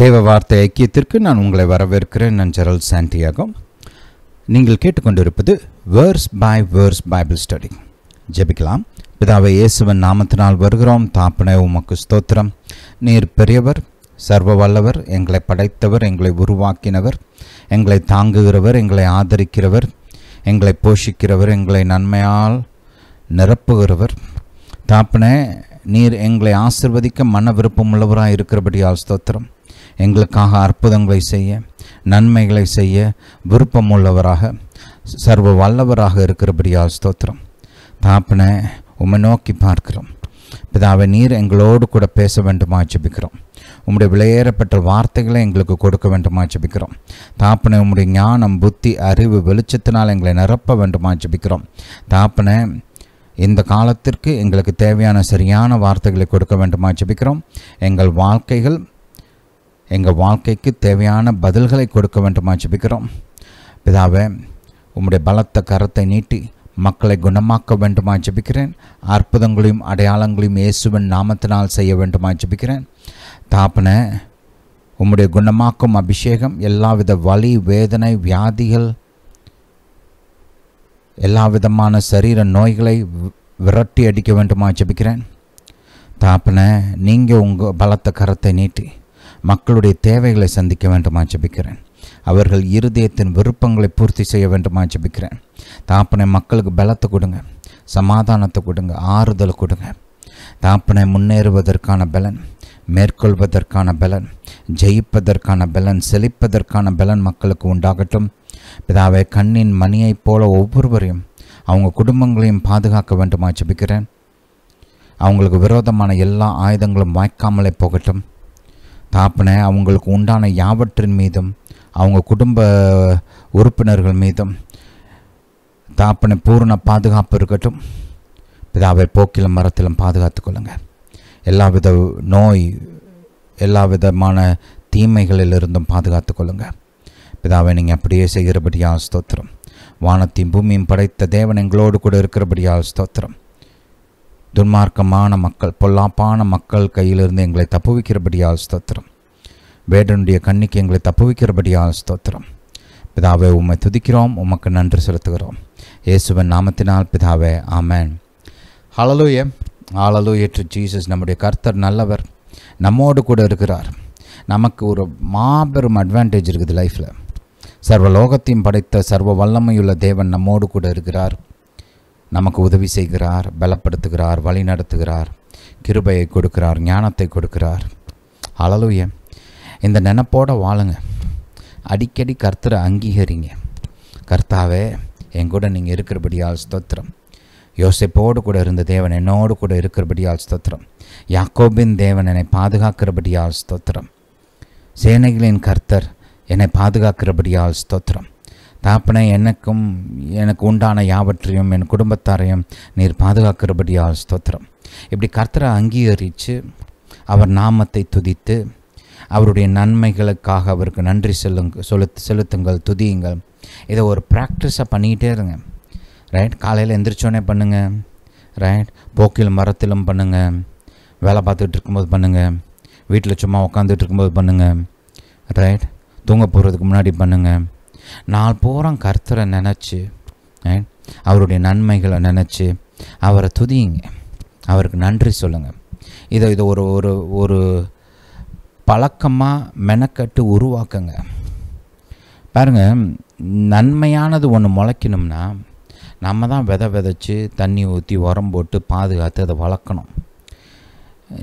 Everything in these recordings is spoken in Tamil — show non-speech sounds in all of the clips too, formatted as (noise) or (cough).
தேவ வார்த்தை ஐக்கியத்திற்கு நான் உங்களை வரவேற்கிறேன் நான் ஜெரல் சாண்டியாகம் நீங்கள் கேட்டுக்கொண்டிருப்பது verse by verse Bible study ஜெபிக்கலாம் பிதாவை இயேசுவன் நாமத்தினால் வருகிறோம் தாப்பனே உமக்கு ஸ்தோத்திரம் நீர் பெரியவர் சர்வ வல்லவர் எங்களை படைத்தவர் எங்களை உருவாக்கினவர் எங்களை தாங்குகிறவர் எங்களை ஆதரிக்கிறவர் எங்களை போஷிக்கிறவர் எங்களை நன்மையால் நிரப்புகிறவர் தாப்பனே நீர் எங்களை ஆசிர்வதிக்க மன விருப்பமுள்ளவராக இருக்கிறபடியால் ஸ்தோத்திரம் எங்களுக்காக அற்புதங்களை செய்ய நன்மைகளை செய்ய விருப்பமுள்ளவராக சர்வ வல்லவராக இருக்கிறபடியால் ஸ்தோத்திரம் தாப்பனை உம்மை நோக்கி பார்க்கிறோம் பிதாவை நீர் எங்களோடு கூட பேச வேண்டுமா ஜபிக்கிறோம் உம்முடைய விளையேறப்பட்ட வார்த்தைகளை எங்களுக்கு கொடுக்க வேண்டுமா ஜபிக்கிறோம் தாப்பனை உம்முடைய ஞானம் புத்தி அறிவு வெளிச்சத்தினால் எங்களை நிரப்ப வேண்டுமா ஜபிக்கிறோம் தாப்பனை இந்த காலத்திற்கு எங்களுக்கு தேவையான சரியான வார்த்தைகளை கொடுக்க வேண்டுமா ஜபிக்கிறோம் எங்கள் வாழ்க்கைகள் எங்கள் வாழ்க்கைக்கு தேவையான பதில்களை கொடுக்க வேண்டுமா ஜபிக்கிறோம் பிதாவே உம்முடைய பலத்த கரத்தை நீட்டி மக்களை குணமாக்க வேண்டுமா ஜபிக்கிறேன் அற்புதங்களையும் அடையாளங்களையும் இயேசுவின் நாமத்தினால் செய்ய வேண்டுமா ஜபிக்கிறேன் தாப்பன உம்முடைய குணமாக்கும் அபிஷேகம் எல்லாவித வலி வேதனை வியாதிகள் எல்லா விதமான சரீர நோய்களை விரட்டி அடிக்க வேண்டுமா ஜபிக்கிறேன் தாப்பன நீங்கள் உங்கள் பலத்த கரத்தை நீட்டி மக்களுடைய தேவைகளை சந்திக்க வேண்டுமா ஜபிக்கிறேன் அவர்கள் இருதயத்தின் விருப்பங்களை பூர்த்தி செய்ய வேண்டுமா ஜபிக்கிறேன் தாப்பனை மக்களுக்கு பலத்தை கொடுங்க சமாதானத்தை கொடுங்க ஆறுதல் கொடுங்க தாப்பனை முன்னேறுவதற்கான பலன் மேற்கொள்வதற்கான பலன் ஜெயிப்பதற்கான பலன் செழிப்பதற்கான பலன் மக்களுக்கு உண்டாகட்டும் பிதாவை கண்ணின் மணியைப் போல ஒவ்வொருவரையும் அவங்க குடும்பங்களையும் பாதுகாக்க வேண்டுமா ஜபிக்கிறேன் அவங்களுக்கு விரோதமான எல்லா ஆயுதங்களும் வாய்க்காமலே போகட்டும் தாப்பனை அவங்களுக்கு உண்டான யாவற்றின் மீதும் அவங்க குடும்ப உறுப்பினர்கள் மீதும் தாப்பனை பூரண பாதுகாப்பு இருக்கட்டும் பிதாவை போக்கிலும் மரத்திலும் பாதுகாத்து கொள்ளுங்கள் எல்லா வித நோய் எல்லா விதமான தீமைகளிலிருந்தும் பாதுகாத்து கொள்ளுங்கள் பிதாவை நீங்கள் அப்படியே செய்கிறபடியாக ஸ்தோத்திரம் வானத்தையும் பூமியும் படைத்த தேவன் எங்களோடு கூட இருக்கிறபடியால் ஸ்தோத்திரம் துன்மார்க்கமான மக்கள் பொல்லாப்பான மக்கள் கையிலிருந்து எங்களை தப்புவிக்கிறபடியால் ஸ்தோத்திரம் வேடனுடைய கண்ணிக்கு எங்களை தப்புவிக்கிறபடியால் ஸ்தோத்திரம் பிதாவே உம்மை துதிக்கிறோம் உமக்கு நன்றி செலுத்துகிறோம் இயேசுவன் நாமத்தினால் பிதாவே ஆமேன் ஹலலூய ஹாலலூய டு ஜீசஸ் நம்முடைய கர்த்தர் நல்லவர் நம்மோடு கூட இருக்கிறார் நமக்கு ஒரு மாபெரும் அட்வான்டேஜ் இருக்குது லைஃப்பில் சர்வ லோகத்தையும் படைத்த சர்வ வல்லமையுள்ள தேவன் நம்மோடு கூட இருக்கிறார் நமக்கு உதவி செய்கிறார் பலப்படுத்துகிறார் வழி நடத்துகிறார் கிருபையை கொடுக்கிறார் ஞானத்தை கொடுக்கிறார் அழலுய இந்த நினப்போட வாழுங்க அடிக்கடி கர்த்தரை அங்கீகரிங்க கர்த்தாவே என் கூட நீங்கள் இருக்கிறபடியால் ஸ்தோத்திரம் யோசிப்போடு கூட இருந்த தேவன் என்னோடு கூட இருக்கிறபடியால் ஸ்தோத்திரம் யாக்கோபின் தேவன் என்னை பாதுகாக்கிறபடியால் ஸ்தோத்திரம் சேனைகளின் கர்த்தர் என்னை பாதுகாக்கிறபடியால் ஸ்தோத்திரம் தாப்பனை எனக்கும் எனக்கு உண்டான யாவற்றையும் என் குடும்பத்தாரையும் நீர் பாதுகாக்கிறபடியால் ஸ்தோத்திரம் இப்படி கர்த்தரை அங்கீகரித்து அவர் நாமத்தை துதித்து அவருடைய நன்மைகளுக்காக அவருக்கு நன்றி செல்லுங்க செலுத்து செலுத்துங்கள் துதியுங்கள் இதை ஒரு ப்ராக்டிஸாக பண்ணிக்கிட்டே இருங்க ரைட் காலையில் எந்திரிச்சோடனே பண்ணுங்கள் ரைட் போக்கில் மரத்திலும் பண்ணுங்கள் வேலை பார்த்துட்டு இருக்கும்போது பண்ணுங்கள் வீட்டில் சும்மா உட்காந்துட்டு இருக்கும்போது பண்ணுங்கள் ரைட் தூங்க போகிறதுக்கு முன்னாடி பண்ணுங்கள் நான் போகிறோம் கர்த்தரை நினச்சி அவருடைய நன்மைகளை நினச்சி அவரை துதியுங்க அவருக்கு நன்றி சொல்லுங்கள் இதை இதை ஒரு ஒரு ஒரு பழக்கமாக மெனக்கட்டு உருவாக்குங்க பாருங்கள் நன்மையானது ஒன்று முளைக்கணும்னா நம்ம தான் விதை விதைச்சி தண்ணி ஊற்றி உரம் போட்டு பாதுகாத்து அதை வளர்க்கணும்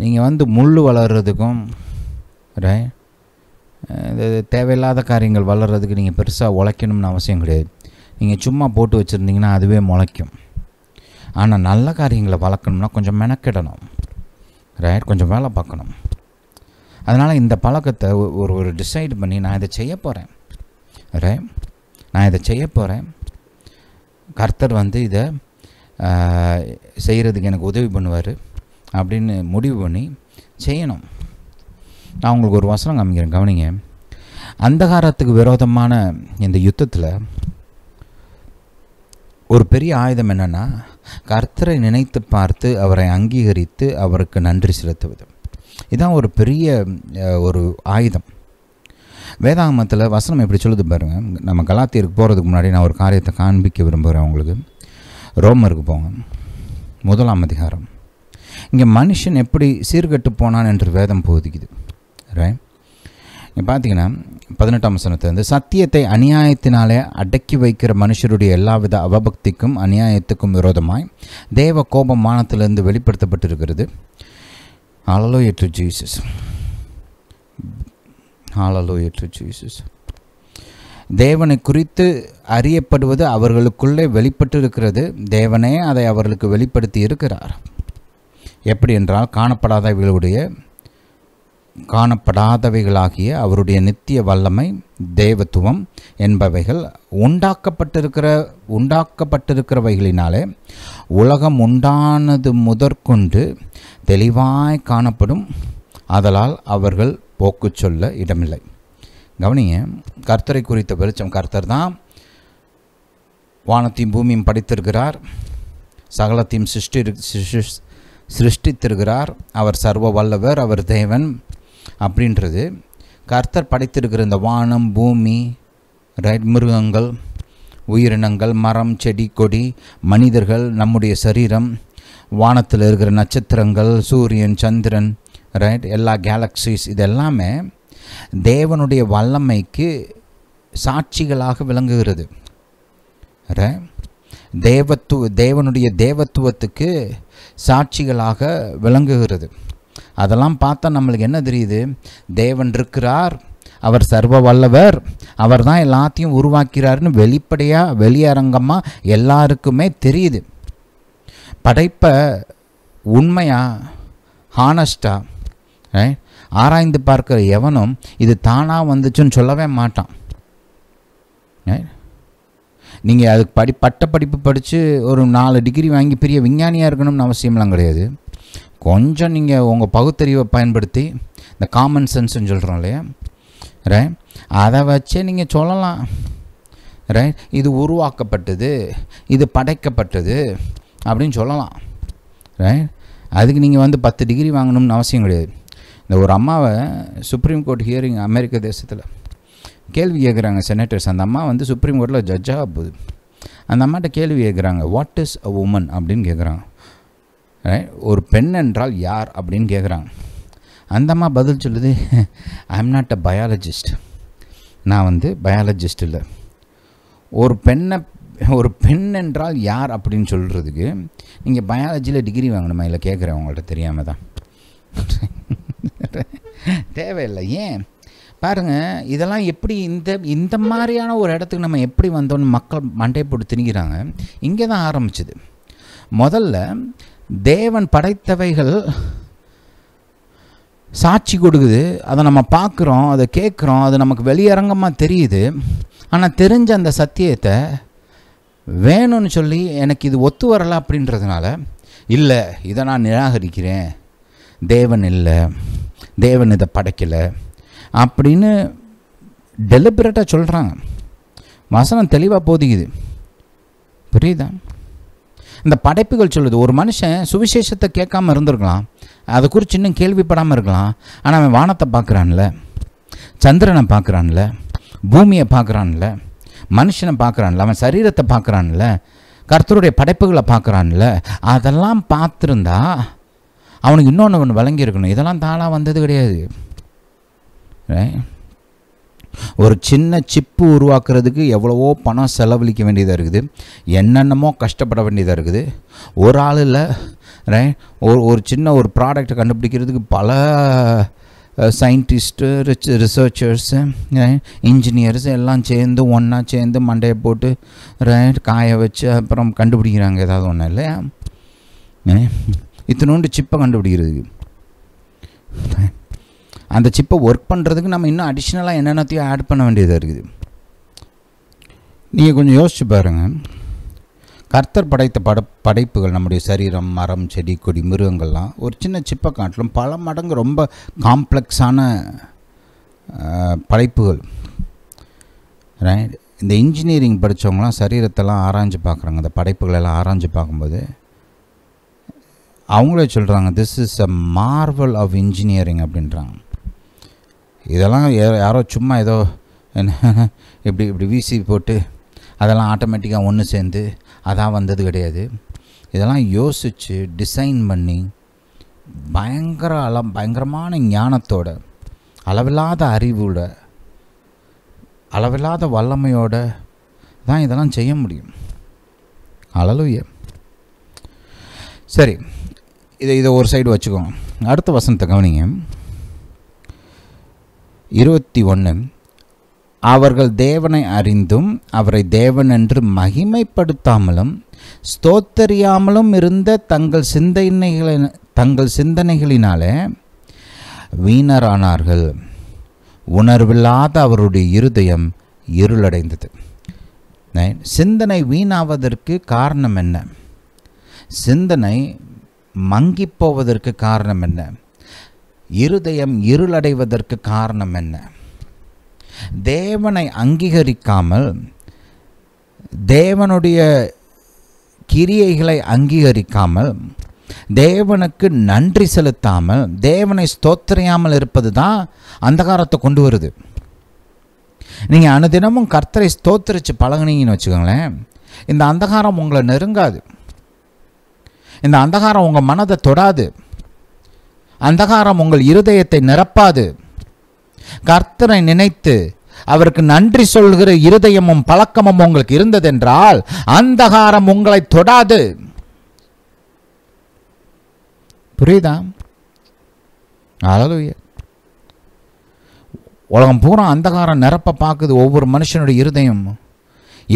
நீங்கள் வந்து முள் வளர்கிறதுக்கும் ரைட் இது தேவையில்லாத காரியங்கள் வளர்கிறதுக்கு நீங்கள் பெருசாக உழைக்கணும்னு அவசியம் கிடையாது நீங்கள் சும்மா போட்டு வச்சுருந்தீங்கன்னா அதுவே முளைக்கும் ஆனால் நல்ல காரியங்களை வளர்க்கணும்னா கொஞ்சம் மெனக்கிடணும் ரைட் கொஞ்சம் வேலை பார்க்கணும் அதனால் இந்த பழக்கத்தை ஒரு ஒரு டிசைட் பண்ணி நான் இதை செய்ய போகிறேன் ரைட் நான் இதை செய்ய போகிறேன் கர்த்தர் வந்து இதை செய்கிறதுக்கு எனக்கு உதவி பண்ணுவார் அப்படின்னு முடிவு பண்ணி செய்யணும் நான் உங்களுக்கு ஒரு வசனம் காமிக்கிறேன் கவனிங்க அந்தகாரத்துக்கு விரோதமான இந்த யுத்தத்தில் ஒரு பெரிய ஆயுதம் என்னென்னா கர்த்தரை நினைத்து பார்த்து அவரை அங்கீகரித்து அவருக்கு நன்றி செலுத்துவது இதுதான் ஒரு பெரிய ஒரு ஆயுதம் வேதாகமத்தில் வசனம் எப்படி சொல்லுது பாருங்கள் நம்ம கலாத்தியருக்கு போகிறதுக்கு முன்னாடி நான் ஒரு காரியத்தை காண்பிக்க விரும்புகிறேன் உங்களுக்கு ரோமருக்கு போங்க முதலாம் அதிகாரம் இங்கே மனுஷன் எப்படி சீர்கட்டு போனான் என்று வேதம் போதிக்குது ரைட் பார்த்தீங்கன்னா பதினெட்டாம் வசனத்தை வந்து சத்தியத்தை அநியாயத்தினாலே அடக்கி வைக்கிற மனுஷருடைய எல்லாவித அவபக்திக்கும் அநியாயத்துக்கும் விரோதமாய் தேவ கோபம் மானத்திலிருந்து வெளிப்படுத்தப்பட்டிருக்கிறது ஆலலோய எட்டு ஜீசஸ் ஆலலோய எட்டு ஜீசஸ் தேவனை குறித்து அறியப்படுவது அவர்களுக்குள்ளே வெளிப்பட்டு இருக்கிறது தேவனே அதை அவர்களுக்கு வெளிப்படுத்தி இருக்கிறார் எப்படி என்றால் காணப்படாதவர்களுடைய காணப்படாதவைகளாகிய அவருடைய நித்திய வல்லமை தேவத்துவம் என்பவைகள் உண்டாக்கப்பட்டிருக்கிற உண்டாக்கப்பட்டிருக்கிறவைகளினாலே உலகம் உண்டானது முதற்கொண்டு தெளிவாய் காணப்படும் அதலால் அவர்கள் போக்கு சொல்ல இடமில்லை கவனிங்க கர்த்தரை குறித்த வெளிச்சம் கர்த்தர் தான் வானத்தையும் பூமியும் படித்திருக்கிறார் சகலத்தையும் சிருஷ்டி சிருஷ்டித்திருக்கிறார் அவர் சர்வ வல்லவர் அவர் தேவன் அப்படின்றது கர்த்தர் படைத்திருக்கிற இந்த வானம் பூமி ரைட் மிருகங்கள் உயிரினங்கள் மரம் செடி கொடி மனிதர்கள் நம்முடைய சரீரம் வானத்தில் இருக்கிற நட்சத்திரங்கள் சூரியன் சந்திரன் ரைட் எல்லா கேலக்சிஸ் இது எல்லாமே தேவனுடைய வல்லமைக்கு சாட்சிகளாக விளங்குகிறது தேவத்துவ தேவனுடைய தேவத்துவத்துக்கு சாட்சிகளாக விளங்குகிறது அதெல்லாம் பார்த்தா நம்மளுக்கு என்ன தெரியுது தேவன் இருக்கிறார் அவர் சர்வ வல்லவர் அவர் தான் எல்லாத்தையும் உருவாக்கிறாருன்னு வெளிப்படையாக வெளியரங்கமாக எல்லாருக்குமே தெரியுது படைப்பை உண்மையாக ஹானஸ்டாக ஆராய்ந்து பார்க்குற எவனும் இது தானாக வந்துச்சுன்னு சொல்லவே மாட்டான் நீங்கள் அதுக்கு படி பட்ட படிப்பு படித்து ஒரு நாலு டிகிரி வாங்கி பெரிய விஞ்ஞானியாக இருக்கணும்னு அவசியம்லாம் கிடையாது கொஞ்சம் நீங்கள் உங்கள் பகுத்தறிவை பயன்படுத்தி இந்த காமன் சென்ஸ்னு சொல்கிறோம் இல்லையா ரைட் அதை வச்சே நீங்கள் சொல்லலாம் ரைட் இது உருவாக்கப்பட்டது இது படைக்கப்பட்டது அப்படின்னு சொல்லலாம் ரைட் அதுக்கு நீங்கள் வந்து பத்து டிகிரி வாங்கணும்னு அவசியம் கிடையாது இந்த ஒரு அம்மாவை சுப்ரீம் கோர்ட் ஹியரிங் அமெரிக்க தேசத்தில் கேள்வி கேட்குறாங்க செனேட்டர்ஸ் அந்த அம்மா வந்து சுப்ரீம் கோர்ட்டில் ஜட்ஜாக போகுது அந்த அம்மாட்ட கேள்வி கேட்குறாங்க வாட் இஸ் அ உமன் அப்படின்னு கேட்குறாங்க ஒரு பெண் என்றால் யார் அப்படின்னு கேட்குறாங்க அந்த அம்மா பதில் சொல்லுது I am not a biologist நான் வந்து பயாலஜிஸ்ட் இல்லை ஒரு பெண்ணை ஒரு பெண் என்றால் யார் அப்படின்னு சொல்கிறதுக்கு நீங்கள் பயாலஜியில் டிகிரி வாங்கணுமா இல்லை கேட்குறேன் உங்கள்கிட்ட தெரியாமல் தான் தேவையில்லை ஏன் பாருங்கள் இதெல்லாம் எப்படி இந்த இந்த மாதிரியான ஒரு இடத்துக்கு நம்ம எப்படி வந்தோன்னு மக்கள் மண்டை போட்டு திணிக்கிறாங்க இங்கே தான் ஆரம்பிச்சுது முதல்ல தேவன் படைத்தவைகள் சாட்சி கொடுக்குது அதை நம்ம பார்க்குறோம் அதை கேட்குறோம் அது நமக்கு வெளியரங்கமாக தெரியுது ஆனால் தெரிஞ்ச அந்த சத்தியத்தை வேணும்னு சொல்லி எனக்கு இது ஒத்து வரலை அப்படின்றதுனால இல்லை இதை நான் நிராகரிக்கிறேன் தேவன் இல்லை தேவன் இதை படைக்கலை அப்படின்னு டெலிபரேட்டாக சொல்கிறாங்க வசனம் தெளிவாக போதிக்குது புரியுதா இந்த படைப்புகள் சொல்லுது ஒரு மனுஷன் சுவிசேஷத்தை கேட்காம இருந்திருக்கலாம் அதை குறித்து இன்னும் கேள்விப்படாமல் இருக்கலாம் ஆனால் அவன் வானத்தை பார்க்குறான்ல சந்திரனை பார்க்குறான்ல பூமியை பார்க்குறான்ல மனுஷனை பார்க்குறான்ல அவன் சரீரத்தை பார்க்குறான்ல கர்த்தருடைய படைப்புகளை பார்க்குறான்ல அதெல்லாம் பார்த்துருந்தா அவனுக்கு இன்னொன்று ஒன்று விளங்கியிருக்கணும் இதெல்லாம் தானாக வந்தது கிடையாது ஒரு சின்ன சிப்பு உருவாக்குறதுக்கு எவ்வளவோ பணம் செலவழிக்க வேண்டியதாக இருக்குது என்னென்னமோ கஷ்டப்பட வேண்டியதாக இருக்குது ஒரு ஆள் இல்லை ரைட் ஒரு ஒரு சின்ன ஒரு ப்ராடக்டை கண்டுபிடிக்கிறதுக்கு பல சயின்டிஸ்ட்டு ரிச் ரிசர்ச்சர்ஸு இன்ஜினியர்ஸ் எல்லாம் சேர்ந்து ஒன்றா சேர்ந்து மண்டையை போட்டு ரைட் காய வச்சு அப்புறம் கண்டுபிடிக்கிறாங்க ஏதாவது ஒன்றும் இல்லையா இத்தனோண்டு சிப்பை கண்டுபிடிக்கிறதுக்கு அந்த சிப்பை ஒர்க் பண்ணுறதுக்கு நம்ம இன்னும் அடிஷ்னலாக என்னென்னத்தையும் ஆட் பண்ண வேண்டியதாக இருக்குது நீங்கள் கொஞ்சம் யோசிச்சு பாருங்கள் கர்த்தர் படைத்த பட படைப்புகள் நம்முடைய சரீரம் மரம் செடி கொடி மிருகங்கள்லாம் ஒரு சின்ன சிப்பை காட்டிலும் பல மடங்கு ரொம்ப காம்ப்ளெக்ஸான படைப்புகள் ரைட் இந்த இன்ஜினியரிங் படித்தவங்களாம் சரீரத்தெல்லாம் ஆராய்ஞ்சு பார்க்குறாங்க இந்த படைப்புகளெல்லாம் ஆராய்ஞ்சு பார்க்கும்போது அவங்களே சொல்கிறாங்க this is a marvel of engineering அப்படின்றாங்க இதெல்லாம் யாரோ சும்மா ஏதோ என்ன இப்படி இப்படி வீசி போட்டு அதெல்லாம் ஆட்டோமேட்டிக்காக ஒன்று சேர்ந்து அதான் வந்தது கிடையாது இதெல்லாம் யோசித்து டிசைன் பண்ணி பயங்கர அள பயங்கரமான ஞானத்தோட அளவில்லாத அறிவோட அளவில்லாத வல்லமையோட தான் இதெல்லாம் செய்ய முடியும் அழலுய சரி இதை இதை ஒரு சைடு வச்சுக்கோங்க அடுத்த வசனத்தை கவனிங்க இருபத்தி ஒன்று அவர்கள் தேவனை அறிந்தும் அவரை தேவன் என்று மகிமைப்படுத்தாமலும் ஸ்தோத்தறியாமலும் இருந்த தங்கள் சிந்தனைகளை தங்கள் சிந்தனைகளினாலே வீணரானார்கள் உணர்வில்லாத அவருடைய இருதயம் இருளடைந்தது சிந்தனை வீணாவதற்கு காரணம் என்ன சிந்தனை மங்கி போவதற்கு காரணம் என்ன இருதயம் இருளடைவதற்கு காரணம் என்ன தேவனை அங்கீகரிக்காமல் தேவனுடைய கிரியைகளை அங்கீகரிக்காமல் தேவனுக்கு நன்றி செலுத்தாமல் தேவனை ஸ்தோத்திரியாமல் இருப்பது தான் அந்தகாரத்தை கொண்டு வருது நீங்கள் அனுதினமும் கர்த்தரை ஸ்தோத்திரித்து பழகினீங்கன்னு வச்சுக்கோங்களேன் இந்த அந்தகாரம் உங்களை நெருங்காது இந்த அந்தகாரம் உங்கள் மனதை தொடாது அந்தகாரம் உங்கள் இருதயத்தை நிரப்பாது கர்த்தரை நினைத்து அவருக்கு நன்றி சொல்கிற இருதயமும் பழக்கமும் உங்களுக்கு இருந்ததென்றால் அந்தகாரம் உங்களை தொடாது புரியுதா உலகம் பூரா அந்தகாரம் நிரப்ப பார்க்குது ஒவ்வொரு மனுஷனுடைய இருதயம்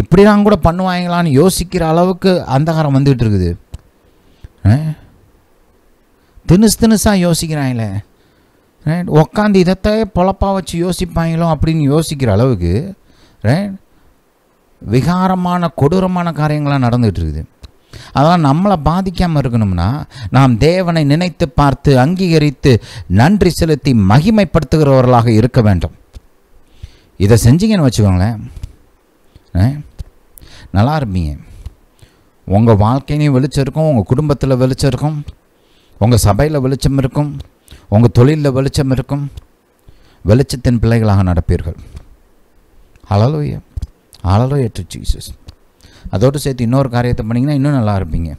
இப்படிலாம் கூட பண்ணுவாங்களான்னு யோசிக்கிற அளவுக்கு அந்தகாரம் வந்துகிட்டு இருக்குது தினுசு தினுசாக யோசிக்கிறாங்களே ரைட் உக்காந்து இதத்தையே பொழப்பாக வச்சு யோசிப்பாங்களோ அப்படின்னு யோசிக்கிற அளவுக்கு ரைட் விகாரமான கொடூரமான காரியங்களாக நடந்துகிட்டு இருக்குது அதெல்லாம் நம்மளை பாதிக்காமல் இருக்கணும்னா நாம் தேவனை நினைத்து பார்த்து அங்கீகரித்து நன்றி செலுத்தி மகிமைப்படுத்துகிறவர்களாக இருக்க வேண்டும் இதை செஞ்சீங்கன்னு வச்சுக்கோங்களேன் நல்லா இருப்பீங்க உங்கள் வாழ்க்கையிலையும் வெளிச்சம் இருக்கும் உங்கள் குடும்பத்தில் வெளிச்சிருக்கும் இருக்கும் உங்கள் சபையில் வெளிச்சம் இருக்கும் உங்கள் தொழிலில் வெளிச்சம் இருக்கும் வெளிச்சத்தின் பிள்ளைகளாக நடப்பீர்கள் அழலோய அலலோய ஜீசஸ் அதோடு சேர்த்து இன்னொரு காரியத்தை பண்ணிங்கன்னா இன்னும் நல்லா இருப்பீங்க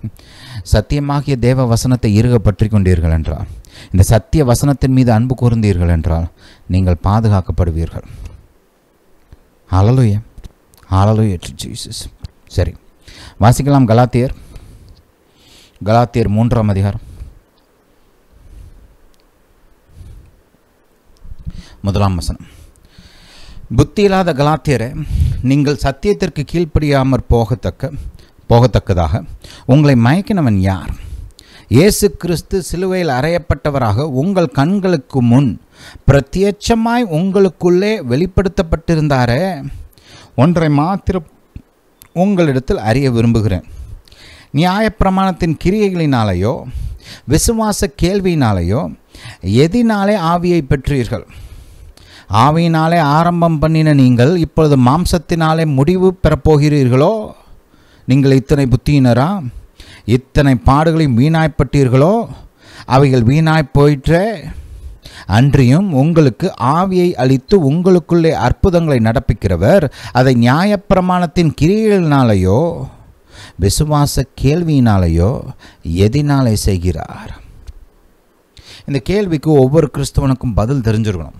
சத்தியமாகிய தேவ வசனத்தை இருக பற்றி கொண்டீர்கள் என்றால் இந்த சத்திய வசனத்தின் மீது அன்பு கூர்ந்தீர்கள் என்றால் நீங்கள் பாதுகாக்கப்படுவீர்கள் அழலுய அலலுய ஜீசஸ் சரி வாசிக்கலாம் கலாத்தியர் கலாத்தியர் மூன்றாம் அதிகாரம் முதலாம் வசனம் புத்தி இல்லாத கலாத்தியரை நீங்கள் சத்தியத்திற்கு கீழ்ப்படியாமற் போகத்தக்க போகத்தக்கதாக உங்களை மயக்கினவன் யார் இயேசு கிறிஸ்து சிலுவையில் அறையப்பட்டவராக உங்கள் கண்களுக்கு முன் பிரத்யட்சமாய் உங்களுக்குள்ளே வெளிப்படுத்தப்பட்டிருந்தாரே ஒன்றை மாத்திரம் உங்களிடத்தில் அறிய விரும்புகிறேன் நியாயப்பிரமாணத்தின் கிரியைகளினாலேயோ விசுவாச கேள்வியினாலேயோ எதினாலே ஆவியை பெற்றீர்கள் ஆவியினாலே ஆரம்பம் பண்ணின நீங்கள் இப்பொழுது மாம்சத்தினாலே முடிவு பெறப்போகிறீர்களோ நீங்கள் இத்தனை புத்தியினரா இத்தனை பாடுகளையும் வீணாய்ப்பட்டீர்களோ அவைகள் வீணாய் போயிற்றே அன்றியும் உங்களுக்கு ஆவியை அளித்து உங்களுக்குள்ளே அற்புதங்களை நடப்பிக்கிறவர் அதை நியாயப்பிரமாணத்தின் கிரியலினாலேயோ விசுவாச கேள்வியினாலேயோ எதினாலே செய்கிறார் இந்த கேள்விக்கு ஒவ்வொரு கிறிஸ்தவனுக்கும் பதில் தெரிஞ்சிருக்கணும்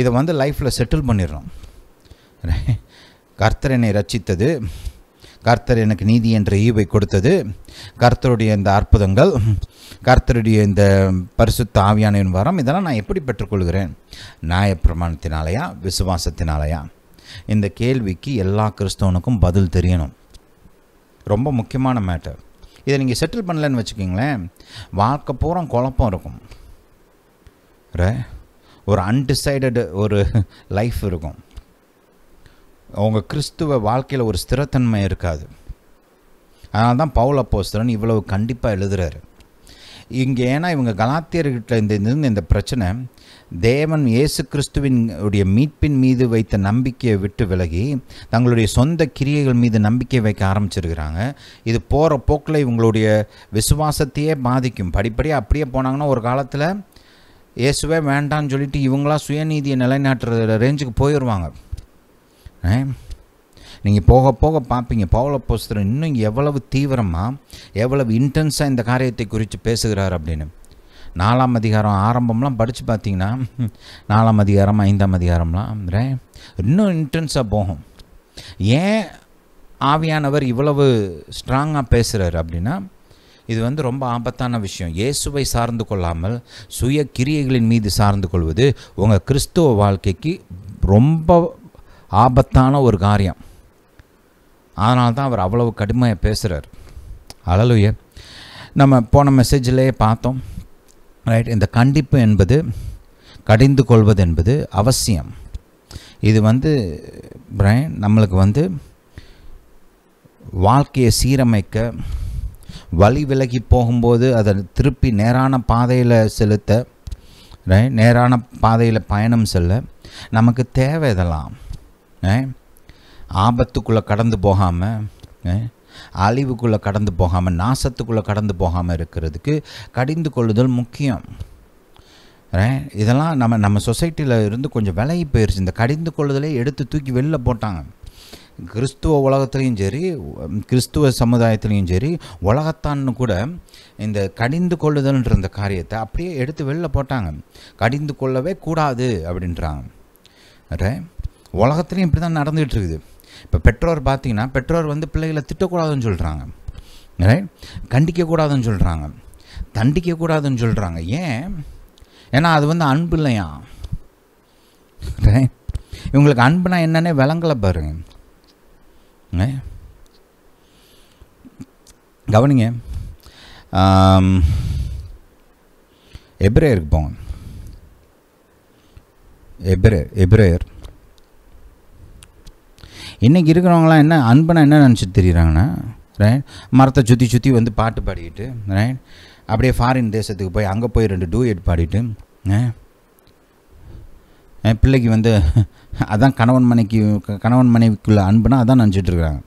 இதை வந்து லைஃப்பில் செட்டில் பண்ணிடுறோம் கர்த்தர் என்னை ரச்சித்தது கர்த்தர் எனக்கு நீதி என்ற ஈவை கொடுத்தது கர்த்தருடைய இந்த அற்புதங்கள் கர்த்தருடைய இந்த பரிசு ஆவியானவின் வரம் இதெல்லாம் நான் எப்படி பெற்றுக்கொள்கிறேன் நியாய பிரமாணத்தினாலையா விசுவாசத்தினாலையா இந்த கேள்விக்கு எல்லா கிறிஸ்தவனுக்கும் பதில் தெரியணும் ரொம்ப முக்கியமான மேட்டர் இதை நீங்கள் செட்டில் பண்ணலன்னு வச்சுக்கிங்களேன் வாழ்க்கை பூரா குழப்பம் இருக்கும் ரே ஒரு அன்டிசைடடு ஒரு லைஃப் இருக்கும் அவங்க கிறிஸ்துவ வாழ்க்கையில் ஒரு ஸ்திரத்தன்மை இருக்காது அதனால தான் பவுல அப்போஸ்தரன் இவ்வளவு கண்டிப்பாக எழுதுகிறாரு இங்கே ஏன்னா இவங்க கலாத்தியர்கிட்ட இருந்து இந்த பிரச்சனை தேவன் இயேசு கிறிஸ்துவின் உடைய மீட்பின் மீது வைத்த நம்பிக்கையை விட்டு விலகி தங்களுடைய சொந்த கிரியைகள் மீது நம்பிக்கை வைக்க ஆரம்பிச்சிருக்கிறாங்க இது போகிற போக்கில் இவங்களுடைய விசுவாசத்தையே பாதிக்கும் படிப்படியாக அப்படியே போனாங்கன்னா ஒரு காலத்தில் இயேசுவே வேண்டான்னு சொல்லிட்டு இவங்களாம் சுயநீதியை நிலைநாட்டுற ரேஞ்சுக்கு போயிடுவாங்க நீங்கள் போக போக பார்ப்பீங்க பவுல போஸ்தர் இன்னும் எவ்வளவு தீவிரமாக எவ்வளவு இன்டென்ஸாக இந்த காரியத்தை குறித்து பேசுகிறார் அப்படின்னு நாலாம் அதிகாரம் ஆரம்பம்லாம் படித்து பார்த்தீங்கன்னா நாலாம் அதிகாரம் ஐந்தாம் அதிகாரம்லாம் இன்னும் இன்டென்ஸாக போகும் ஏன் ஆவியானவர் இவ்வளவு ஸ்ட்ராங்காக பேசுகிறார் அப்படின்னா இது வந்து ரொம்ப ஆபத்தான விஷயம் இயேசுவை சார்ந்து கொள்ளாமல் சுய கிரியைகளின் மீது சார்ந்து கொள்வது உங்கள் கிறிஸ்துவ வாழ்க்கைக்கு ரொம்ப ஆபத்தான ஒரு காரியம் அதனால தான் அவர் அவ்வளவு கடுமையாக பேசுகிறார் அழலுய நம்ம போன மெசேஜிலே பார்த்தோம் ரைட் இந்த கண்டிப்பு என்பது கடிந்து கொள்வது என்பது அவசியம் இது வந்து நம்மளுக்கு வந்து வாழ்க்கையை சீரமைக்க வழி விலகி போகும்போது அதை திருப்பி நேரான பாதையில் செலுத்த நேரான பாதையில் பயணம் செல்ல நமக்கு தேவை இதெல்லாம் ஆபத்துக்குள்ளே கடந்து போகாமல் அழிவுக்குள்ளே கடந்து போகாமல் நாசத்துக்குள்ளே கடந்து போகாமல் இருக்கிறதுக்கு கடிந்து கொள்ளுதல் முக்கியம் இதெல்லாம் நம்ம நம்ம சொசைட்டியில் இருந்து கொஞ்சம் விலகி போயிடுச்சு இந்த கடிந்து கொள்ளுதலே எடுத்து தூக்கி வெளில போட்டாங்க கிறிஸ்துவ உலகத்துலேயும் சரி கிறிஸ்துவ சமுதாயத்துலேயும் சரி உலகத்தான்னு கூட இந்த கடிந்து கொள்ளுதல்ன்ற இந்த காரியத்தை அப்படியே எடுத்து வெளில போட்டாங்க கடிந்து கொள்ளவே கூடாது அப்படின்றாங்க உலகத்துலேயும் இப்படி தான் நடந்துகிட்டு இருக்குது இப்போ பெற்றோர் பார்த்தீங்கன்னா பெற்றோர் வந்து பிள்ளைகளை திட்டக்கூடாதுன்னு சொல்கிறாங்க கண்டிக்கக்கூடாதுன்னு சொல்கிறாங்க தண்டிக்கக்கூடாதுன்னு சொல்கிறாங்க ஏன் ஏன்னா அது வந்து அன்பு இல்லையா இவங்களுக்கு அன்புனா என்னன்னே விளங்கலை பாருங்க கவனிங்க எப்ரேயருக்கு போங்க எப்ரே எப்ரேயர் இன்றைக்கி இருக்கிறவங்களாம் என்ன அன்பனை என்ன நினச்சிட்டு தெரியுறாங்கண்ணா ரைட் மரத்தை சுற்றி சுற்றி வந்து பாட்டு பாடிக்கிட்டு ரைட் அப்படியே ஃபாரின் தேசத்துக்கு போய் அங்கே போய் ரெண்டு டூ எட் பாடிட்டு பிள்ளைக்கு வந்து அதான் கணவன் மனைக்கு கணவன் மனைவிக்குள்ள அன்புனா அதான் நினச்சிட்ருக்குறாங்க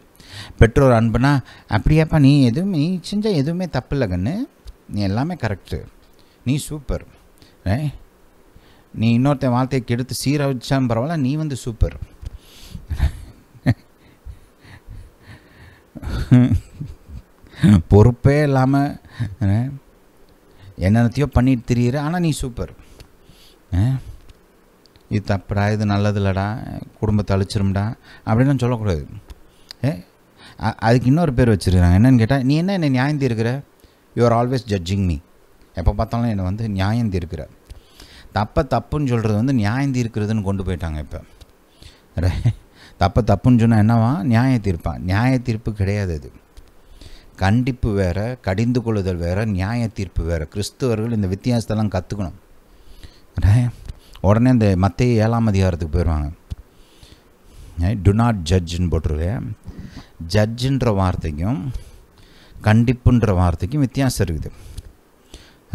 பெற்றோர் அன்புனா அப்படியாப்பா நீ எதுவுமே நீ செஞ்சால் எதுவுமே தப்பு இல்லை கண்ணு நீ எல்லாமே கரெக்டு நீ சூப்பர் நீ இன்னொருத்தன் வார்த்தையை கெடுத்து வச்சாலும் பரவாயில்ல நீ வந்து சூப்பர் பொறுப்பே இல்லாமல் என்னென்னத்தையோ பண்ணிட்டு தெரியுற ஆனால் நீ சூப்பர் இது தப்புடா இது நல்லது இல்லைடா குடும்பத்தை அழிச்சிரும்டா அப்படின்னு சொல்லக்கூடாது ஏ அதுக்கு இன்னொரு பேர் வச்சுருக்காங்க என்னென்னு கேட்டால் நீ என்ன என்ன நியாயம் தீர்க்கிற யூஆர் ஆல்வேஸ் ஜட்ஜிங் மீ எப்போ பார்த்தாலும் என்னை வந்து நியாயம் இருக்கிற தப்பை தப்புன்னு சொல்கிறது வந்து நியாயம் இருக்கிறதுன்னு கொண்டு போயிட்டாங்க இப்போ தப்பை தப்புன்னு சொன்னால் என்னவா நியாய தீர்ப்பான் நியாய தீர்ப்பு கிடையாது அது கண்டிப்பு வேறு கடிந்து கொள்ளுதல் வேறு நியாய தீர்ப்பு வேறு கிறிஸ்துவர்கள் இந்த வித்தியாசத்தெல்லாம் கற்றுக்கணும் உடனே அந்த மத்திய ஏழாம் அதிகாரத்துக்கு போயிடுவாங்க டு நாட் ஜட்ஜுன்னு போட்டிருக்கு ஜட்ஜுன்ற வார்த்தைக்கும் கண்டிப்புன்ற வார்த்தைக்கும் வித்தியாசம் இருக்குது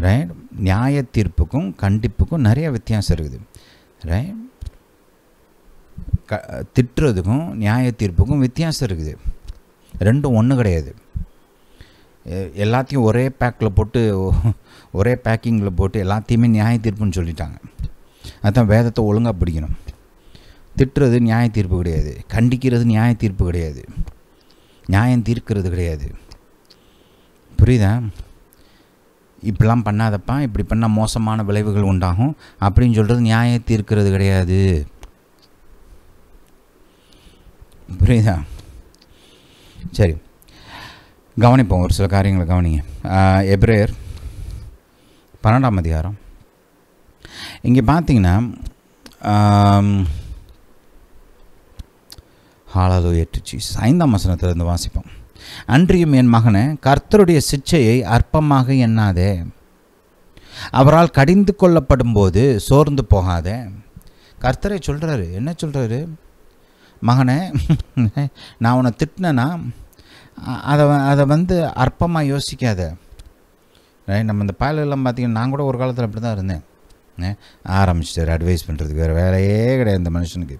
ரைட் நியாய தீர்ப்புக்கும் கண்டிப்புக்கும் நிறைய வித்தியாசம் இருக்குது ரைட் க திட்டுறதுக்கும் நியாய தீர்ப்புக்கும் வித்தியாசம் இருக்குது ரெண்டும் ஒன்று கிடையாது எல்லாத்தையும் ஒரே பேக்கில் போட்டு ஒரே பேக்கிங்கில் போட்டு எல்லாத்தையுமே நியாய தீர்ப்புன்னு சொல்லிட்டாங்க அதுதான் வேதத்தை ஒழுங்காக பிடிக்கணும் திட்டுறது நியாய தீர்ப்பு கிடையாது கண்டிக்கிறது நியாய தீர்ப்பு கிடையாது நியாயம் தீர்க்கிறது கிடையாது புரியுதா இப்படிலாம் பண்ணாதப்பா இப்படி பண்ணால் மோசமான விளைவுகள் உண்டாகும் அப்படின்னு சொல்கிறது நியாய தீர்க்கிறது கிடையாது புரியுதா சரி கவனிப்போம் ஒரு சில காரியங்களை கவனிங்க எப்ரேயர் பன்னெண்டாம் அதிகாரம் இங்கே பார்த்தீங்கன்னா ஹாலாலோ ஏற்றுச்சி சீஸ் ஐந்தாம் வசனத்திலிருந்து வாசிப்போம் அன்றியும் என் மகனை கர்த்தருடைய சிச்சையை அற்பமாக எண்ணாதே அவரால் கடிந்து கொள்ளப்படும் போது சோர்ந்து போகாத கர்த்தரை சொல்கிறாரு என்ன சொல்கிறாரு மகனே நான் உன்னை திட்டினா அதை அதை வந்து அற்பமாக யோசிக்காத நம்ம இந்த பாயலெல்லாம் பார்த்தீங்கன்னா நான் கூட ஒரு காலத்தில் அப்படி தான் இருந்தேன் ஆரம்பிச்சிட்டார் அட்வைஸ் பண்ணுறதுக்கு வேறு வேலையே கிடையாது இந்த மனுஷனுக்கு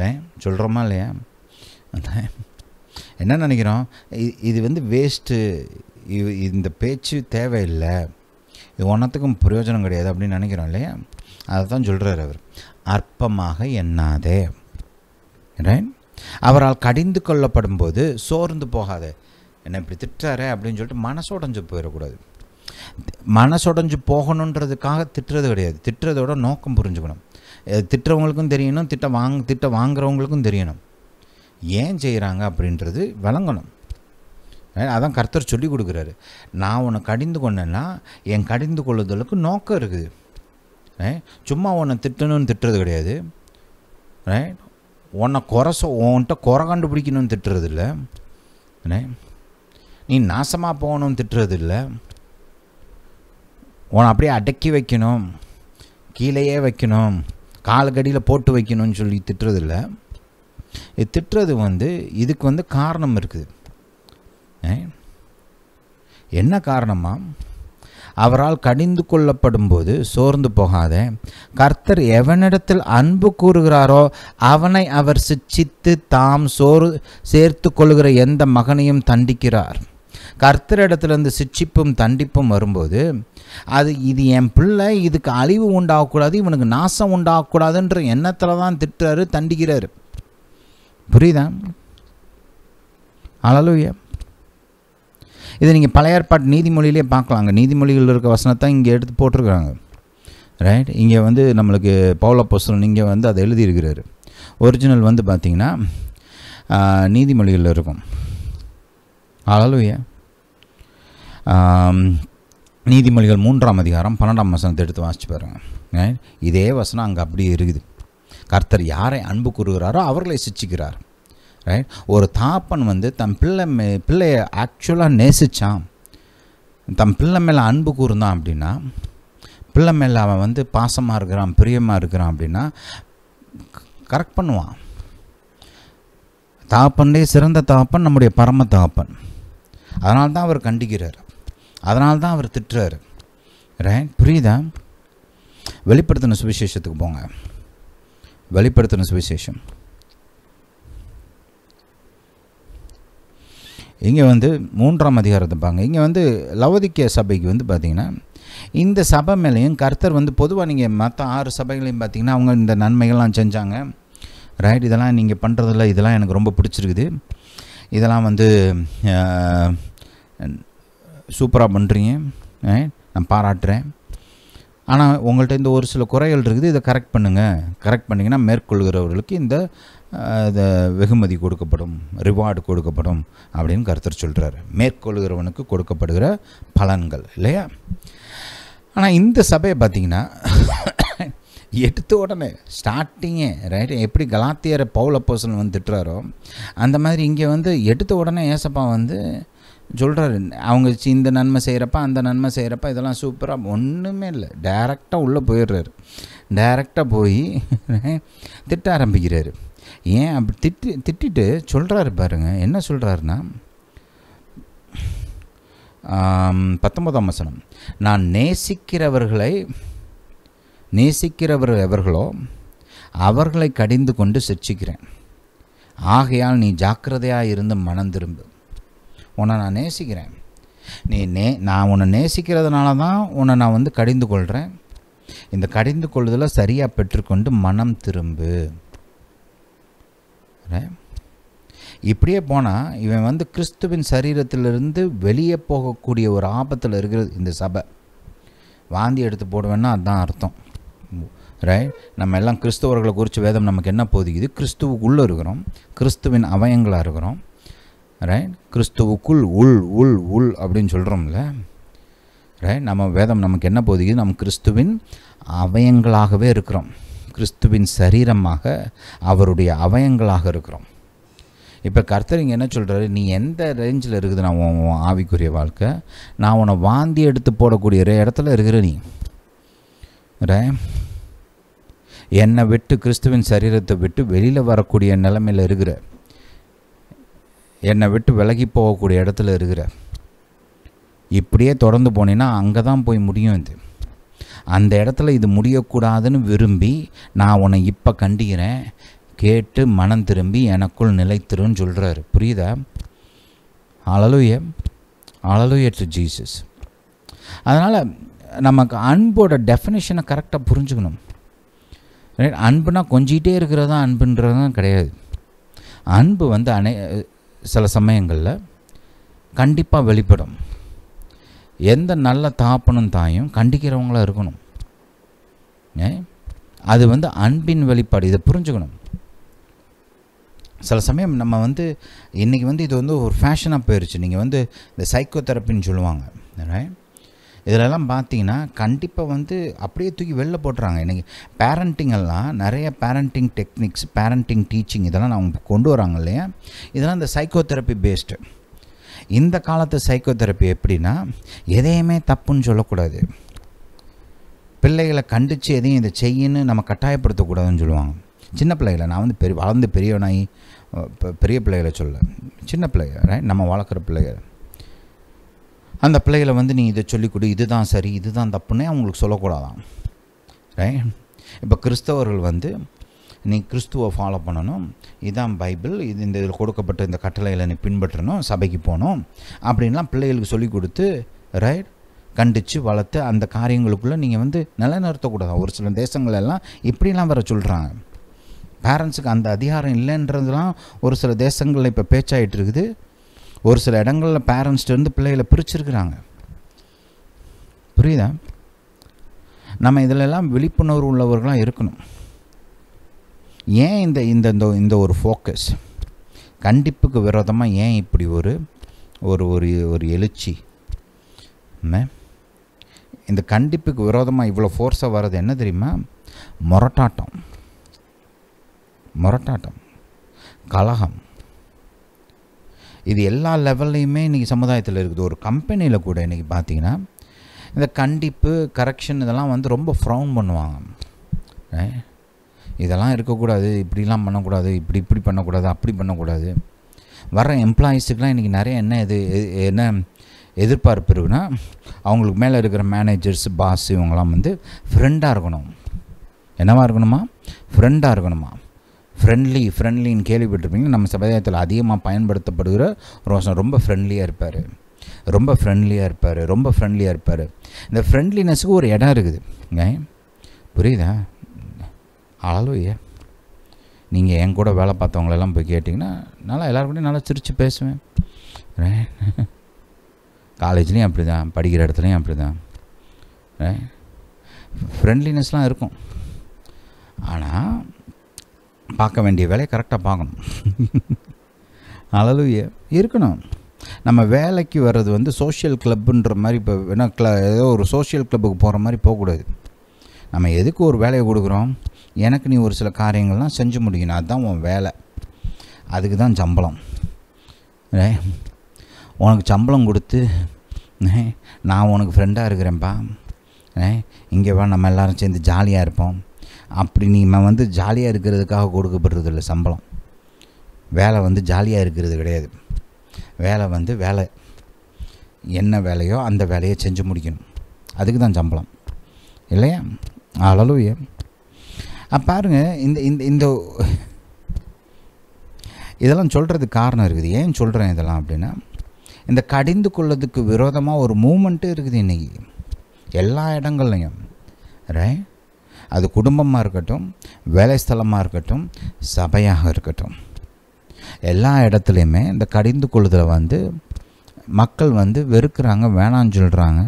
ரைட் சொல்கிறோமா இல்லையா என்ன நினைக்கிறோம் இது வந்து வேஸ்ட்டு இது இந்த பேச்சு தேவையில்லை இது ஒன்றத்துக்கும் பிரயோஜனம் கிடையாது அப்படின்னு நினைக்கிறோம் இல்லையா அதை தான் சொல்கிறார் அவர் அற்பமாக எண்ணாதே ரைட் அவரால் கடிந்து கொள்ளப்படும் போது சோர்ந்து போகாதே என்ன இப்படி திட்டாரே அப்படின்னு சொல்லிட்டு மனசு உடஞ்சு போயிடக்கூடாது மனசொடைஞ்சு போகணுன்றதுக்காக திட்டுறது கிடையாது திட்டுறதோட நோக்கம் புரிஞ்சுக்கணும் திட்டுறவங்களுக்கும் தெரியணும் திட்ட வாங் திட்ட வாங்குறவங்களுக்கும் தெரியணும் ஏன் செய்கிறாங்க அப்படின்றது விளங்கணும் அதான் கர்த்தர் சொல்லி கொடுக்குறாரு நான் உன்னை கடிந்து கொண்டேன்னா என் கடிந்து கொள்ளுதலுக்கு நோக்கம் இருக்குது சும்மா உன்னை திட்டணும்னு திட்டுறது கிடையாது உன்னை குறை சொ உன்கிட்ட குறை கண்டுபிடிக்கணும்னு திட்டுறது இல்லை நீ நாசமாக போகணும்னு திட்டுறது இல்லை உன்னை அப்படியே அடக்கி வைக்கணும் கீழேயே வைக்கணும் காலுக்கடியில் போட்டு வைக்கணும்னு சொல்லி திட்டுறதில்ல இது திட்டுறது வந்து இதுக்கு வந்து காரணம் இருக்குது என்ன காரணமாக அவரால் கடிந்து கொள்ளப்படும் போது சோர்ந்து போகாத கர்த்தர் எவனிடத்தில் அன்பு கூறுகிறாரோ அவனை அவர் சிச்சித்து தாம் சோறு சேர்த்து கொள்கிற எந்த மகனையும் தண்டிக்கிறார் கர்த்தரிடத்துலேருந்து சிட்சிப்பும் தண்டிப்பும் வரும்போது அது இது என் பிள்ளை இதுக்கு அழிவு உண்டாகக்கூடாது இவனுக்கு நாசம் உண்டாகக்கூடாதுன்ற எண்ணத்தில் தான் திட்டுறாரு தண்டிக்கிறாரு புரியுதா அழலுயா இதை நீங்கள் பழைய ஏற்பாட்டு நீதிமொழியிலே பார்க்கலாங்க நீதிமொழிகள் இருக்க வசனத்தை இங்கே எடுத்து போட்டிருக்காங்க ரைட் இங்கே வந்து நம்மளுக்கு பவுல புஸ்தகம் இங்கே வந்து அதை எழுதியிருக்கிறாரு ஒரிஜினல் வந்து பார்த்திங்கன்னா நீதிமொழிகளில் இருக்கும் அழலுயா நீதிமொழிகள் மூன்றாம் அதிகாரம் பன்னெண்டாம் வசனத்தை எடுத்து வாசிச்சு பாருங்கள் இதே வசனம் அங்கே அப்படியே இருக்குது கர்த்தர் யாரை அன்பு கூறுகிறாரோ அவர்களை சிச்சிக்கிறார் ரைட் ஒரு தாப்பன் வந்து தன் பிள்ளை மே பிள்ளைய ஆக்சுவலாக நேசித்தான் தன் பிள்ளை மேலே அன்பு கூறுந்தான் அப்படின்னா பிள்ளை மேலே அவன் வந்து பாசமாக இருக்கிறான் பிரியமாக இருக்கிறான் அப்படின்னா கரெக்ட் பண்ணுவான் தாப்பன்லேயே சிறந்த தாப்பன் நம்முடைய பரம தாப்பன் அதனால்தான் தான் அவர் கண்டிக்கிறார் அதனால தான் அவர் திட்டுறாரு ரைட் புரியுதா வெளிப்படுத்தின சுவிசேஷத்துக்கு போங்க வெளிப்படுத்தின சுவிசேஷம் இங்கே வந்து மூன்றாம் அதிகாரத்தை பாங்க இங்கே வந்து லவதிக்கிய சபைக்கு வந்து பார்த்திங்கன்னா இந்த சபை மேலேயும் கர்த்தர் வந்து பொதுவாக நீங்கள் மற்ற ஆறு சபைகளையும் பார்த்திங்கன்னா அவங்க இந்த நன்மைகள்லாம் செஞ்சாங்க ரைட் இதெல்லாம் நீங்கள் பண்ணுறதில்ல இதெல்லாம் எனக்கு ரொம்ப பிடிச்சிருக்குது இதெல்லாம் வந்து சூப்பராக பண்ணுறீங்க நான் பாராட்டுறேன் ஆனால் உங்கள்கிட்ட இந்த ஒரு சில குறைகள் இருக்குது இதை கரெக்ட் பண்ணுங்கள் கரெக்ட் பண்ணிங்கன்னா மேற்கொள்கிறவர்களுக்கு இந்த இதை வெகுமதி கொடுக்கப்படும் ரிவார்டு கொடுக்கப்படும் அப்படின்னு கருத்தர் சொல்கிறார் மேற்கொள்கிறவனுக்கு கொடுக்கப்படுகிற பலன்கள் இல்லையா ஆனால் இந்த சபையை பார்த்திங்கன்னா எடுத்த உடனே ஸ்டார்டிங்கே ரைட் எப்படி கலாத்தியர் பவுல போசன் வந்து திட்டுறாரோ அந்த மாதிரி இங்கே வந்து எடுத்த உடனே ஏசப்பா வந்து சொல்கிறாரு அவங்க இந்த நன்மை செய்கிறப்ப அந்த நன்மை செய்கிறப்ப இதெல்லாம் சூப்பராக ஒன்றுமே இல்லை டைரெக்டாக உள்ளே போயிடுறாரு டைரெக்டாக போய் (laughs) திட்ட ஆரம்பிக்கிறார் ஏன் அப்படி திட்டு திட்டிட்டு சொல்கிறாரு பாருங்கள் என்ன சொல்கிறாருன்னா பத்தொம்பதாம் வசனம் நான் நேசிக்கிறவர்களை நேசிக்கிறவர்கள் எவர்களோ அவர்களை கடிந்து கொண்டு சிரிச்சிக்கிறேன் ஆகையால் நீ ஜாக்கிரதையாக இருந்து மனம் திரும்பு உன்னை நான் நேசிக்கிறேன் நீ நே நான் உன்னை நேசிக்கிறதுனால தான் உன்னை நான் வந்து கடிந்து கொள்கிறேன் இந்த கடிந்து கொள்ளுதலை சரியாக பெற்றுக்கொண்டு மனம் திரும்பு இப்படியே போனால் இவன் வந்து கிறிஸ்துவின் சரீரத்திலிருந்து வெளியே போகக்கூடிய ஒரு ஆபத்தில் இருக்கிறது இந்த சபை வாந்தி எடுத்து போடுவேன்னா அதுதான் அர்த்தம் ரைட் நம்ம எல்லாம் கிறிஸ்தவர்களை குறித்து வேதம் நமக்கு என்ன போதிக்குது கிறிஸ்துவுக்குள்ளே இருக்கிறோம் கிறிஸ்துவின் அவயங்களாக இருக்கிறோம் ரைட் கிறிஸ்துவுக்குள் உள் உள் உள் அப்படின்னு சொல்கிறோம்ல ரைட் நம்ம வேதம் நமக்கு என்ன போதிக்குது நம்ம கிறிஸ்துவின் அவயங்களாகவே இருக்கிறோம் கிறிஸ்துவின் சரீரமாக அவருடைய அவயங்களாக இருக்கிறோம் இப்போ கர்த்தர் இங்கே என்ன சொல்கிறாரு நீ எந்த ரேஞ்சில் இருக்குது நான் உன் ஆவிக்குரிய வாழ்க்கை நான் உன்னை வாந்தி எடுத்து போடக்கூடிய இடத்துல இருக்கிற நீ ரே என்னை விட்டு கிறிஸ்துவின் சரீரத்தை விட்டு வெளியில் வரக்கூடிய நிலமையில் இருக்கிற என்னை விட்டு விலகி போகக்கூடிய இடத்துல இருக்கிற இப்படியே தொடர்ந்து போனேன்னா அங்கே தான் போய் முடியும் இது அந்த இடத்துல இது முடியக்கூடாதுன்னு விரும்பி நான் உன்னை இப்போ கண்டிக்கிறேன் கேட்டு மனம் திரும்பி எனக்குள் நிலைத்திருன்னு சொல்கிறாரு புரியுதா அழலுய அழலுய டு ஜீசஸ் அதனால் நமக்கு அன்போட டெஃபினேஷனை கரெக்டாக புரிஞ்சுக்கணும் அன்புனா கொஞ்சிகிட்டே இருக்கிறதான் அன்புன்றது தான் கிடையாது அன்பு வந்து அனை சில சமயங்களில் கண்டிப்பாக வெளிப்படும் எந்த நல்ல தாப்பனும் தாயும் கண்டிக்கிறவங்களாக இருக்கணும் ஏ அது வந்து அன்பின் வெளிப்பாடு இதை புரிஞ்சுக்கணும் சில சமயம் நம்ம வந்து இன்றைக்கி வந்து இது வந்து ஒரு ஃபேஷனாக போயிடுச்சு நீங்கள் வந்து இந்த சைக்கோ தெரப்பின்னு சொல்லுவாங்க ரைட் இதிலெல்லாம் பார்த்தீங்கன்னா கண்டிப்பாக வந்து அப்படியே தூக்கி வெளில போட்டுறாங்க இன்றைக்கி பேரண்டிங்கெல்லாம் நிறைய பேரண்டிங் டெக்னிக்ஸ் பேரண்டிங் டீச்சிங் இதெல்லாம் அவங்க கொண்டு வராங்க இல்லையா இதெல்லாம் இந்த சைக்கோ தெரப்பி பேஸ்டு இந்த காலத்து சைக்கோ தெரப்பி எப்படின்னா எதையுமே தப்புன்னு சொல்லக்கூடாது பிள்ளைகளை கண்டித்து எதையும் இதை செய்யுன்னு நம்ம கட்டாயப்படுத்தக்கூடாதுன்னு சொல்லுவாங்க சின்ன பிள்ளைகளை நான் வந்து பெரிய வளர்ந்து பெரியவனாய் பெரிய பிள்ளைகளை சொல்ல சின்ன பிள்ளைகள் ரைட் நம்ம வளர்க்குற பிள்ளைகள் அந்த பிள்ளைகளை வந்து நீ இதை சொல்லிக் கொடு இதுதான் சரி இதுதான் தப்புன்னே அவங்களுக்கு சொல்லக்கூடாதான் ரைட் இப்போ கிறிஸ்தவர்கள் வந்து நீ கிறிஸ்துவை ஃபாலோ பண்ணணும் இதுதான் பைபிள் இது இந்த இதில் கொடுக்கப்பட்ட இந்த கட்டளைகளை நீ பின்பற்றணும் சபைக்கு போகணும் அப்படின்லாம் பிள்ளைகளுக்கு சொல்லி கொடுத்து ரைட் கண்டித்து வளர்த்து அந்த காரியங்களுக்குள்ளே நீங்கள் வந்து நிலைநிறுத்தக்கூடாது ஒரு சில தேசங்கள் எல்லாம் இப்படிலாம் வர சொல்கிறாங்க பேரண்ட்ஸுக்கு அந்த அதிகாரம் இல்லைன்றதுலாம் ஒரு சில தேசங்களில் இப்போ பேச்சாயிட்டு இருக்குது ஒரு சில இடங்களில் வந்து பிள்ளைகளை பிரிச்சிருக்கிறாங்க புரியுதா நம்ம இதிலெல்லாம் விழிப்புணர்வு உள்ளவர்களாக இருக்கணும் ஏன் இந்த இந்த இந்த ஒரு ஃபோக்கஸ் கண்டிப்புக்கு விரோதமாக ஏன் இப்படி ஒரு ஒரு ஒரு ஒரு எழுச்சி இந்த கண்டிப்புக்கு விரோதமாக இவ்வளோ ஃபோர்ஸாக வர்றது என்ன தெரியுமா மொரட்டாட்டம் மொரட்டாட்டம் கலகம் இது எல்லா லெவல்லையுமே இன்றைக்கி சமுதாயத்தில் இருக்குது ஒரு கம்பெனியில் கூட இன்றைக்கி பார்த்தீங்கன்னா இந்த கண்டிப்பு கரெக்ஷன் இதெல்லாம் வந்து ரொம்ப ஃப்ரௌன் பண்ணுவாங்க இதெல்லாம் இருக்கக்கூடாது இப்படிலாம் பண்ணக்கூடாது இப்படி இப்படி பண்ணக்கூடாது அப்படி பண்ணக்கூடாது வர எம்ப்ளாயீஸுக்கெலாம் இன்றைக்கி நிறைய என்ன இது என்ன எதிர்பார்ப்பு இருக்குன்னா அவங்களுக்கு மேலே இருக்கிற மேனேஜர்ஸ் பாஸ் இவங்கெல்லாம் வந்து ஃப்ரெண்டாக இருக்கணும் என்னவாக இருக்கணுமா ஃப்ரெண்டாக இருக்கணுமா ஃப்ரெண்ட்லி ஃப்ரெண்ட்லின்னு கேள்விப்பட்டிருப்பீங்க நம்ம சமுதாயத்தில் அதிகமாக பயன்படுத்தப்படுகிற ரோஷன் ரொம்ப ஃப்ரெண்ட்லியாக இருப்பார் ரொம்ப ஃப்ரெண்ட்லியாக இருப்பார் ரொம்ப ஃப்ரெண்ட்லியாக இருப்பார் இந்த ஃப்ரெண்ட்லினஸுக்கு ஒரு இடம் இருக்குது புரியுதா ஆளோயா நீங்கள் என் கூட வேலை பார்த்தவங்களெல்லாம் போய் கேட்டிங்கன்னா நல்லா எல்லாருக்கிட்டையும் நல்லா சிரித்து பேசுவேன் காலேஜ்லேயும் அப்படி தான் படிக்கிற இடத்துலையும் அப்படி தான் ஃப்ரெண்ட்லினஸ்லாம் இருக்கும் ஆனால் பார்க்க வேண்டிய வேலையை கரெக்டாக பார்க்கணும் அளவு (laughs) இருக்கணும் நம்ம வேலைக்கு வர்றது வந்து சோஷியல் கிளப்புன்ற மாதிரி இப்போ வேணா கிள ஏதோ ஒரு சோஷியல் கிளப்புக்கு போகிற மாதிரி போகக்கூடாது நம்ம எதுக்கு ஒரு வேலையை கொடுக்குறோம் எனக்கு நீ ஒரு சில காரியங்கள்லாம் செஞ்சு முடியணும் அதுதான் உன் வேலை அதுக்கு தான் சம்பளம் உனக்கு சம்பளம் கொடுத்து நான் உனக்கு ஃப்ரெண்டாக இருக்கிறேன்ப்பா இங்கே வா நம்ம எல்லோரும் சேர்ந்து ஜாலியாக இருப்போம் அப்படி நீங்கள் வந்து ஜாலியாக இருக்கிறதுக்காக கொடுக்கப்படுறது இல்லை சம்பளம் வேலை வந்து ஜாலியாக இருக்கிறது கிடையாது வேலை வந்து வேலை என்ன வேலையோ அந்த வேலையை செஞ்சு முடிக்கணும் அதுக்கு தான் சம்பளம் இல்லையா அளவுயே பாருங்கள் இந்த இந்த இந்த இதெல்லாம் சொல்கிறதுக்கு காரணம் இருக்குது ஏன் சொல்கிறேன் இதெல்லாம் அப்படின்னா இந்த கடிந்து கொள்ளதுக்கு விரோதமாக ஒரு மூமெண்ட்டு இருக்குது இன்றைக்கி எல்லா இடங்கள்லையும் ரைட் அது குடும்பமாக இருக்கட்டும் வேலை ஸ்தலமாக இருக்கட்டும் சபையாக இருக்கட்டும் எல்லா இடத்துலையுமே இந்த கடிந்து கொள்ளுதலை வந்து மக்கள் வந்து வெறுக்கிறாங்க வேணான்னு சொல்கிறாங்க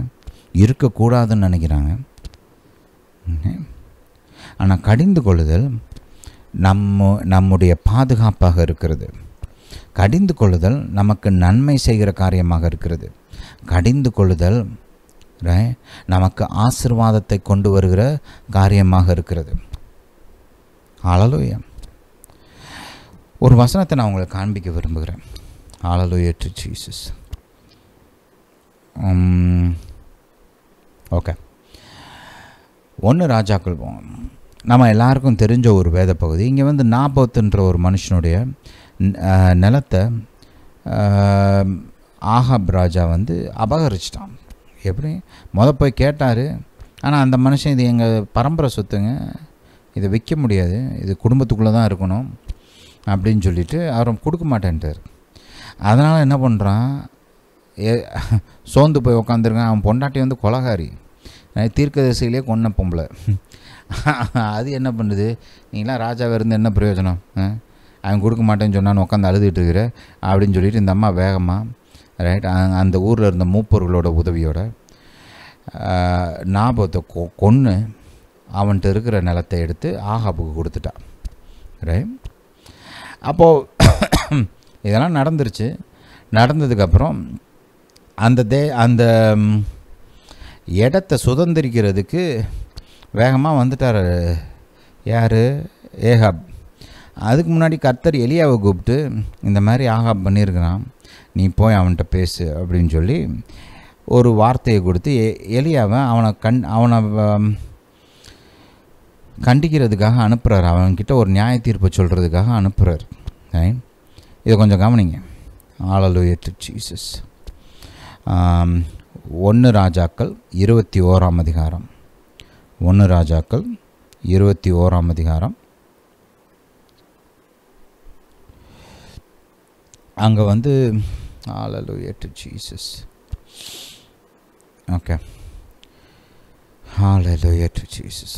இருக்கக்கூடாதுன்னு நினைக்கிறாங்க ஆனால் கடிந்து கொள்ளுதல் நம்ம நம்முடைய பாதுகாப்பாக இருக்கிறது கடிந்து கொள்ளுதல் நமக்கு நன்மை செய்கிற காரியமாக இருக்கிறது கடிந்து கொள்ளுதல் நமக்கு ஆசிர்வாதத்தை கொண்டு வருகிற காரியமாக இருக்கிறது ஆளலுயா ஒரு வசனத்தை நான் உங்களுக்கு காண்பிக்க விரும்புகிறேன் ஆளலுயா டு ஜீசஸ் ஓகே ஒன்று ராஜாக்கள் போவோம் நம்ம எல்லாருக்கும் தெரிஞ்ச ஒரு வேத பகுதி இங்கே வந்து நாபத்துன்ற ஒரு மனுஷனுடைய நிலத்தை ஆஹாப் ராஜா வந்து அபகரிச்சிட்டான் எப்படி மொதல் போய் கேட்டார் ஆனால் அந்த மனுஷன் இது எங்கள் பரம்பரை சொத்துங்க இதை விற்க முடியாது இது குடும்பத்துக்குள்ளே தான் இருக்கணும் அப்படின்னு சொல்லிட்டு அவர் கொடுக்க மாட்டேன்ட்டார் அதனால் என்ன பண்ணுறான் ஏ சோர்ந்து போய் உக்காந்துருக்கான் அவன் பொண்டாட்டி வந்து கொலகாரி தீர்க்க திசையிலே கொன்ன பொம்பளை அது என்ன பண்ணுது நீங்களாம் ராஜாவை இருந்து என்ன பிரயோஜனம் அவன் கொடுக்க மாட்டேன்னு சொன்னான்னு உட்காந்து அழுதுகிட்டு இருக்கிற அப்படின்னு சொல்லிட்டு இந்த அம்மா வேகமாக ரைட் அந்த ஊரில் இருந்த மூப்பர்களோட உதவியோட ஞாபகத்தை கொ கொன்று அவன்கிட்ட இருக்கிற நிலத்தை எடுத்து ஆகாபுக்கு கொடுத்துட்டான் ரைட் அப்போது (coughs) இதெல்லாம் நடந்துருச்சு நடந்ததுக்கப்புறம் அந்த தே அந்த இடத்த சுதந்திரிக்கிறதுக்கு வேகமாக வந்துட்டார் யார் ஏகாப் அதுக்கு முன்னாடி கர்த்தர் எலியாவை கூப்பிட்டு இந்த மாதிரி ஆகா பண்ணியிருக்கிறான் நீ போய் அவன்கிட்ட பேசு அப்படின்னு சொல்லி ஒரு வார்த்தையை கொடுத்து எலியாவை அவனை கண் அவனை கண்டிக்கிறதுக்காக அனுப்புகிறார் அவன்கிட்ட ஒரு நியாய தீர்ப்பை சொல்கிறதுக்காக அனுப்புகிறார் இதை கொஞ்சம் கவனிங்க ஆளலுய ஜீசஸ் ஒன்று ராஜாக்கள் இருபத்தி ஓராம் அதிகாரம் ஒன்று ராஜாக்கள் இருபத்தி ஓராம் அதிகாரம் அங்கே வந்து ஆலலு எட்டு ஜீசஸ் ஓகே ஆலலு எட்டு ஜீசஸ்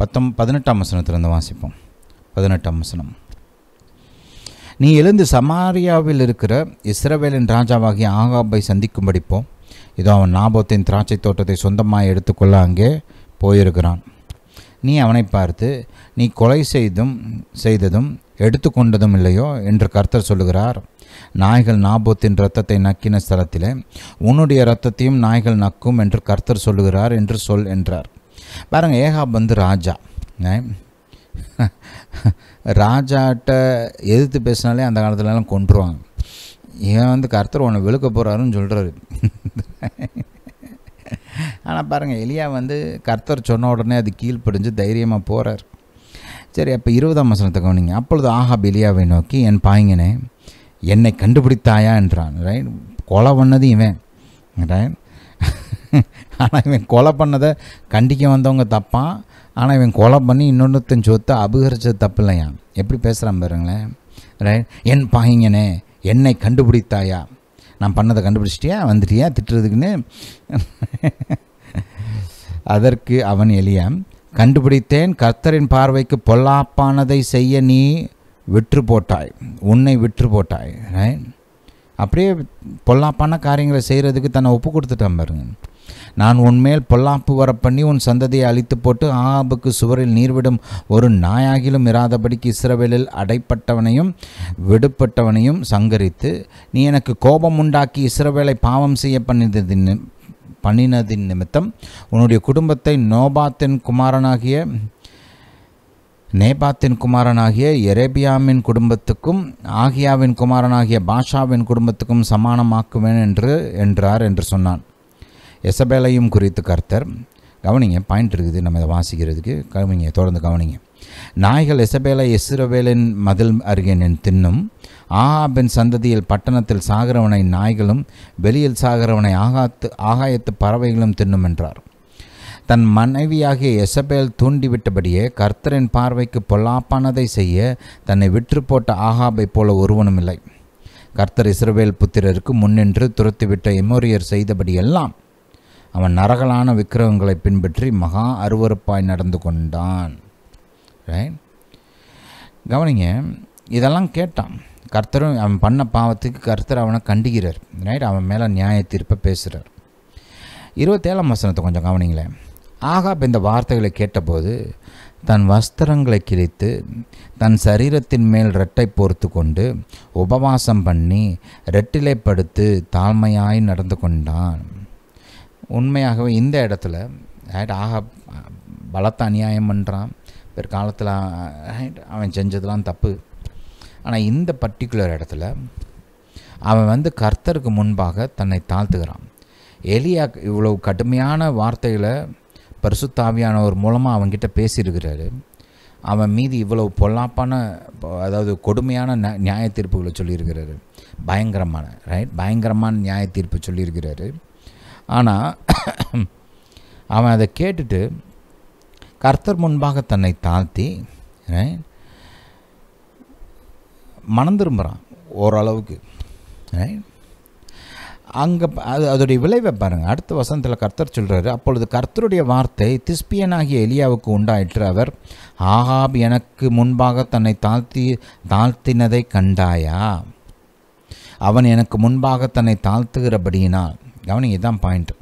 பத்தொம் பதினெட்டாம் வசனத்திலிருந்து வாசிப்போம் பதினெட்டாம் வசனம் நீ எழுந்து சமாரியாவில் இருக்கிற இஸ்ரவேலின் ராஜாவாகிய ஆகாபை சந்திக்கும் படிப்போம் இதோ அவன் நாபத்தின் திராட்சை தோட்டத்தை சொந்தமாக எடுத்துக்கொள்ள அங்கே போயிருக்கிறான் நீ அவனை பார்த்து நீ கொலை செய்தும் செய்ததும் எடுத்துக்கொண்டதும் இல்லையோ என்று கர்த்தர் சொல்லுகிறார் நாய்கள் நாபோத்தின் இரத்தத்தை நக்கின ஸ்தலத்திலே உன்னுடைய இரத்தத்தையும் நாய்கள் நக்கும் என்று கர்த்தர் சொல்லுகிறார் என்று சொல் என்றார் பாருங்கள் ஏகாப் வந்து ராஜா ராஜாட்ட எதிர்த்து பேசினாலே அந்த காலத்துலலாம் கொண்டுருவாங்க ஏன் வந்து கர்த்தர் உன்னை விழுக்க போகிறாருன்னு சொல்கிறாரு ஆனால் பாருங்கள் எலியா வந்து கர்த்தர் சொன்ன உடனே அது கீழ்ப்படிஞ்சு தைரியமாக போகிறார் சரி அப்போ இருபதாம் வசனத்தை கவனிங்க அப்பொழுது ஆஹா பெலியாவை நோக்கி என் பாய்ங்கனே என்னை கண்டுபிடித்தாயா என்றான் ரைட் கொலை பண்ணது இவன் ரைட் ஆனால் இவன் கொலை பண்ணதை கண்டிக்க வந்தவங்க தப்பான் ஆனால் இவன் கொலை பண்ணி இன்னொன்றுத்தன் சொத்தை அபகரிச்சது தப்பு இல்லையா எப்படி பேசுகிறான் பாருங்களேன் ரைட் என் பாய்ங்கனே என்னை கண்டுபிடித்தாயா நான் பண்ணதை கண்டுபிடிச்சிட்டியா வந்துட்டியா திட்டுறதுக்குன்னு (laughs) அதற்கு அவன் எளியான் கண்டுபிடித்தேன் கர்த்தரின் பார்வைக்கு பொல்லாப்பானதை செய்ய நீ விற்று போட்டாய் உன்னை விற்று போட்டாய் அப்படியே பொல்லாப்பான காரியங்களை செய்கிறதுக்கு தன்னை ஒப்பு கொடுத்துட்டேன் பாருங்க நான் உன்மேல் பொல்லாப்பு வர பண்ணி உன் சந்ததியை அழித்து போட்டு ஆபுக்கு சுவரில் நீர்விடும் ஒரு நாயாகிலும் இராதபடிக்கு இஸ்ரவேலில் அடைப்பட்டவனையும் விடுபட்டவனையும் சங்கரித்து நீ எனக்கு கோபம் உண்டாக்கி இஸ்ரவேலை பாவம் செய்ய பண்ணி பண்ணினதின் நிமித்தம் உன்னுடைய குடும்பத்தை நோபாத்தின் குமாரனாகிய நேபாத்தின் குமாரனாகிய எரேபியாவின் குடும்பத்துக்கும் ஆகியாவின் குமாரனாகிய பாஷாவின் குடும்பத்துக்கும் சமானமாக்குவேன் என்று என்றார் என்று சொன்னான் எசபேலையும் குறித்து கர்த்தர் கவனிங்க பாயிண்ட் இருக்குது நம்ம இதை வாசிக்கிறதுக்கு கவனிங்க தொடர்ந்து கவனிங்க நாய்கள் எசபேலை எசுரவேலின் மதில் அருகே நின் தின்னும் ஆஹாபின் சந்ததியில் பட்டணத்தில் சாகிறவனை நாய்களும் வெளியில் சாகிறவனை ஆகாத்து ஆகாயத்து பறவைகளும் தின்னும் என்றார் தன் மனைவியாகிய எசபேல் தூண்டிவிட்டபடியே கர்த்தரின் பார்வைக்கு பொல்லாப்பானதை செய்ய தன்னை விற்று போட்ட ஆகாபை போல ஒருவனும் இல்லை கர்த்தர் இஸ்ரவேல் புத்திரருக்கு முன்னின்று துரத்திவிட்ட எமோரியர் செய்தபடியெல்லாம் அவன் நரகலான விக்கிரகங்களை பின்பற்றி மகா அருவறுப்பாய் நடந்து கொண்டான் கவனிங்க இதெல்லாம் கேட்டான் கர்த்தரும் அவன் பண்ண பாவத்துக்கு கர்த்தர் அவனை கண்டுகிறார் ரைட் அவன் மேலே நியாய தீர்ப்பை பேசுகிறார் இருபத்தேழாம் வசனத்தை கொஞ்சம் கவனிங்களேன் ஆகாப் இந்த வார்த்தைகளை கேட்டபோது தன் வஸ்திரங்களை கிழித்து தன் சரீரத்தின் மேல் ரெட்டை போர்த்து கொண்டு உபவாசம் பண்ணி படுத்து தாழ்மையாய் நடந்து கொண்டான் உண்மையாகவே இந்த இடத்துல ஆகாப் பலத்த அநியாயம் பண்ணுறான் பிற்காலத்தில் அவன் செஞ்சதெல்லாம் தப்பு ஆனால் இந்த பர்டிகுலர் இடத்துல அவன் வந்து கர்த்தருக்கு முன்பாக தன்னை தாழ்த்துகிறான் எலியா இவ்வளவு கடுமையான வார்த்தைகளை பரிசுத்தாவியானவர் மூலமாக அவன்கிட்ட பேசியிருக்கிறாரு அவன் மீது இவ்வளவு பொல்லாப்பான அதாவது கொடுமையான நியாய தீர்ப்புகளை சொல்லியிருக்கிறாரு பயங்கரமான ரைட் பயங்கரமான நியாய தீர்ப்பு சொல்லியிருக்கிறாரு ஆனால் அவன் அதை கேட்டுட்டு கர்த்தர் முன்பாக தன்னை தாழ்த்தி ரைட் மனம் திரும்புகிறான் ஓரளவுக்கு அங்கே அது அதோடைய விளைவை பாருங்கள் அடுத்த வசனத்தில் கர்த்தர் சொல்கிறாரு அப்பொழுது கர்த்தருடைய வார்த்தை திஸ்பியனாகிய எலியாவுக்கு உண்டாயிற்று அவர் ஆகாப் எனக்கு முன்பாக தன்னை தாழ்த்தி தாழ்த்தினதை கண்டாயா அவன் எனக்கு முன்பாக தன்னை தாழ்த்துகிறபடியினால் கவனிங்க இதுதான் பாயிண்ட்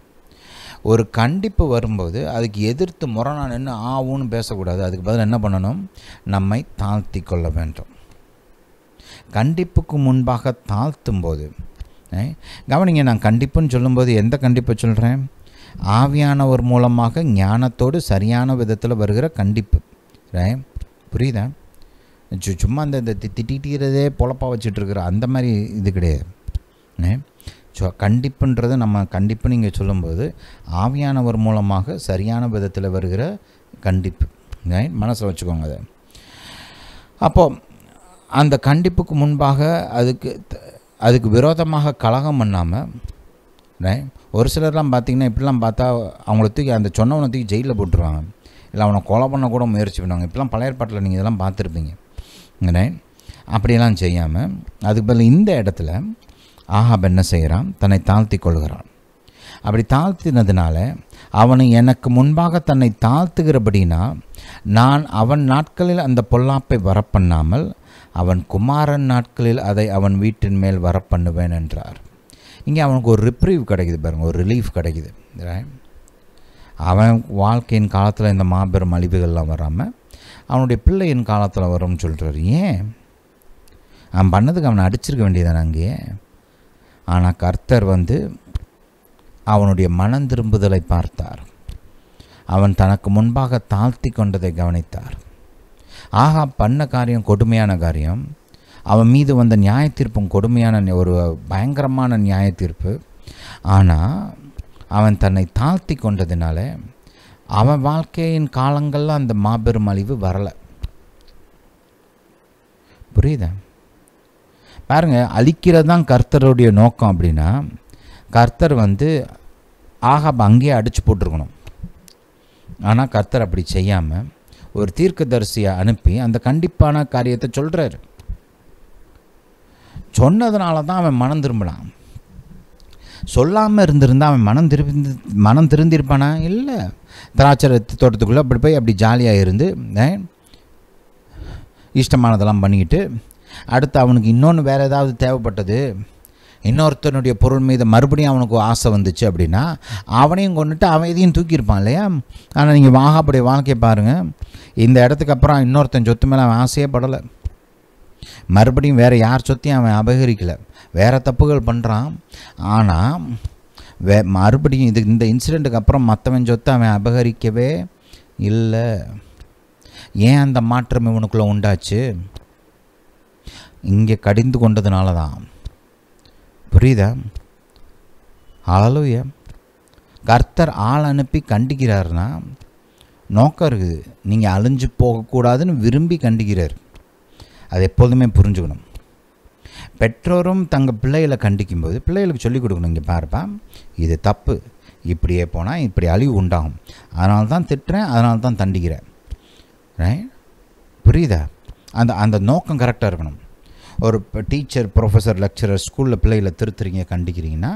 ஒரு கண்டிப்பு வரும்போது அதுக்கு எதிர்த்து முரணான் நின்று ஆவுன்னு பேசக்கூடாது அதுக்கு பதில் என்ன பண்ணணும் நம்மை தாழ்த்தி கொள்ள வேண்டும் கண்டிப்புக்கு முன்பாக தாழ்த்தும் போது கவனிங்க நான் கண்டிப்புன்னு சொல்லும்போது எந்த கண்டிப்பை சொல்கிறேன் ஆவியானவர் மூலமாக ஞானத்தோடு சரியான விதத்தில் வருகிற கண்டிப்பு புரியுதா சு சும்மா அந்த இந்த திட்டிக்கிறதே பொழப்பாக வச்சுட்ருக்குற அந்த மாதிரி இது கிடையாது ஸோ கண்டிப்புன்றது நம்ம கண்டிப்பு நீங்கள் சொல்லும்போது ஆவியானவர் மூலமாக சரியான விதத்தில் வருகிற கண்டிப்பு மனசில் வச்சுக்கோங்க அதை அப்போது அந்த கண்டிப்புக்கு முன்பாக அதுக்கு அதுக்கு விரோதமாக கலகம் பண்ணாமல் ஒரு சிலர்லாம் பார்த்திங்கன்னா இப்படிலாம் பார்த்தா அவங்கள தூக்கி அந்த சொன்னவனை தூக்கி ஜெயிலில் போட்டுருவாங்க இல்லை அவனை கொலை பண்ண கூட முயற்சி பண்ணுவாங்க இப்பெல்லாம் பழைய பாட்டில் நீங்கள் இதெல்லாம் பார்த்துருப்பீங்க ரைட் அப்படியெல்லாம் செய்யாமல் அதுக்கு பதில் இந்த இடத்துல ஆஹாப் என்ன செய்கிறான் தன்னை தாழ்த்தி கொள்கிறான் அப்படி தாழ்த்தினதுனால அவனை எனக்கு முன்பாக தன்னை தாழ்த்துகிறபடினா நான் அவன் நாட்களில் அந்த பொல்லாப்பை வரப்பண்ணாமல் அவன் குமாரன் நாட்களில் அதை அவன் வீட்டின் மேல் வரப்பண்ணுவேன் என்றார் இங்கே அவனுக்கு ஒரு ரிப்ரீவ் கிடைக்குது பாருங்கள் ஒரு ரிலீஃப் கிடைக்குது அவன் வாழ்க்கையின் காலத்தில் இந்த மாபெரும் அழிவுகள்லாம் வராமல் அவனுடைய பிள்ளையின் காலத்தில் வரும்னு சொல்கிறார் ஏன் அவன் பண்ணதுக்கு அவனை அடிச்சிருக்க வேண்டியதானே அங்கேயே ஆனால் கர்த்தர் வந்து அவனுடைய மனம் திரும்புதலை பார்த்தார் அவன் தனக்கு முன்பாக தாழ்த்தி கொண்டதை கவனித்தார் ஆகா பண்ண காரியம் கொடுமையான காரியம் அவன் மீது வந்த நியாய தீர்ப்பும் கொடுமையான ஒரு பயங்கரமான நியாய தீர்ப்பு ஆனால் அவன் தன்னை தாழ்த்தி கொண்டதினால அவன் வாழ்க்கையின் காலங்களில் அந்த மாபெரும் அழிவு வரலை புரியுதா பாருங்கள் அழிக்கிறது தான் கர்த்தருடைய நோக்கம் அப்படின்னா கர்த்தர் வந்து ஆகாப் அங்கேயே அடித்து போட்டிருக்கணும் ஆனால் கர்த்தர் அப்படி செய்யாமல் ஒரு தீர்க்கதரிசியை அனுப்பி அந்த கண்டிப்பான காரியத்தை சொல்கிறாரு சொன்னதுனால தான் அவன் மனம் திரும்பினான் சொல்லாமல் இருந்திருந்தா அவன் மனம் திரும்பி மனம் திருந்திருப்பானா இல்லை திராட்சை தோட்டத்துக்குள்ளே அப்படி போய் அப்படி ஜாலியாக இருந்து இஷ்டமானதெல்லாம் பண்ணிக்கிட்டு அடுத்து அவனுக்கு இன்னொன்று வேறு ஏதாவது தேவைப்பட்டது இன்னொருத்தனுடைய பொருள் மீது மறுபடியும் அவனுக்கு ஆசை வந்துச்சு அப்படின்னா அவனையும் கொண்டுட்டு அவன் இதையும் தூக்கியிருப்பான் இல்லையா ஆனால் நீங்கள் வாகாப்படைய வாழ்க்கையை பாருங்கள் இந்த இடத்துக்கு அப்புறம் இன்னொருத்தன் சொத்து மேலே அவன் ஆசையே படலை மறுபடியும் வேறு யார் சொத்தையும் அவன் அபகரிக்கலை வேறு தப்புகள் பண்ணுறான் ஆனால் வே மறுபடியும் இது இந்த இன்சிடெண்ட்டுக்கு அப்புறம் மற்றவன் சொத்தை அவன் அபகரிக்கவே இல்லை ஏன் அந்த மாற்றம் இவனுக்குள்ளே உண்டாச்சு இங்கே கடிந்து கொண்டதுனால தான் புரியுதா அழலுய கர்த்தர் ஆள் அனுப்பி கண்டிக்கிறாருன்னா நோக்கம் இருக்குது நீங்கள் அழிஞ்சு போகக்கூடாதுன்னு விரும்பி கண்டிக்கிறார் அது எப்போதுமே புரிஞ்சுக்கணும் பெற்றோரும் தங்கள் பிள்ளைகளை கண்டிக்கும்போது பிள்ளைகளுக்கு சொல்லிக் கொடுக்கணும் இங்கே பாருப்பா இது தப்பு இப்படியே போனால் இப்படி அழிவு உண்டாகும் அதனால தான் திட்டுறேன் அதனால தான் தண்டிக்கிறேன் ரைட் புரியுதா அந்த அந்த நோக்கம் கரெக்டாக இருக்கணும் ஒரு டீச்சர் ப்ரொஃபஸர் லெக்சரர் ஸ்கூலில் பிள்ளைகளை திருத்துறீங்க கண்டிக்கிறீங்கன்னா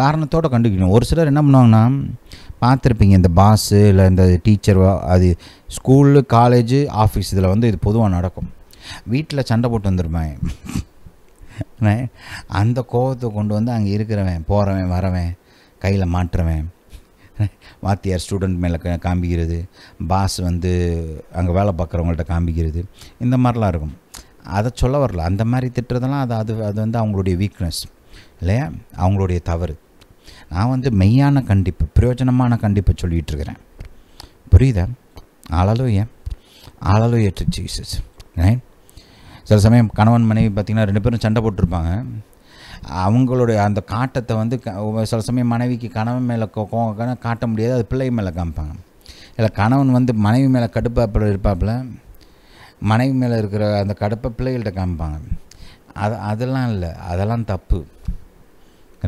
காரணத்தோடு கண்டிக்கணும் ஒரு சிலர் என்ன பண்ணுவாங்கன்னா பார்த்துருப்பீங்க இந்த பாஸு இல்லை இந்த டீச்சர் அது ஸ்கூலு காலேஜு ஆஃபீஸ் இதில் வந்து இது பொதுவாக நடக்கும் வீட்டில் சண்டை போட்டு வந்துருப்பேன் அந்த கோபத்தை கொண்டு வந்து அங்கே இருக்கிறவன் போகிறவன் வரவன் கையில் மாற்றுறவன் வாத்தியார் ஸ்டூடெண்ட் மேலே காமிக்கிறது பாஸ் வந்து அங்கே வேலை பார்க்குறவங்கள்ட்ட காமிக்கிறது இந்த மாதிரிலாம் இருக்கும் அதை சொல்ல வரல அந்த மாதிரி திட்டுறதெல்லாம் அது அது அது வந்து அவங்களுடைய வீக்னஸ் இல்லையா அவங்களுடைய தவறு நான் வந்து மெய்யான கண்டிப்பு பிரயோஜனமான கண்டிப்பை சொல்லிகிட்டு இருக்கிறேன் புரியுதா ஏன் ஆளாலும் ஏற்று ஜீசஸ் சில சமயம் கணவன் மனைவி பார்த்திங்கன்னா ரெண்டு பேரும் சண்டை போட்டிருப்பாங்க அவங்களுடைய அந்த காட்டத்தை வந்து சில சமயம் மனைவிக்கு கணவன் மேலே காட்ட முடியாது அது பிள்ளை மேலே காமிப்பாங்க இல்லை கணவன் வந்து மனைவி மேலே கடுப்பாப்பில் இருப்பாப்பில் மனைவி மேலே இருக்கிற அந்த கடப்பை பிள்ளைகள்கிட்ட காமிப்பாங்க அது அதெல்லாம் இல்லை அதெல்லாம் தப்பு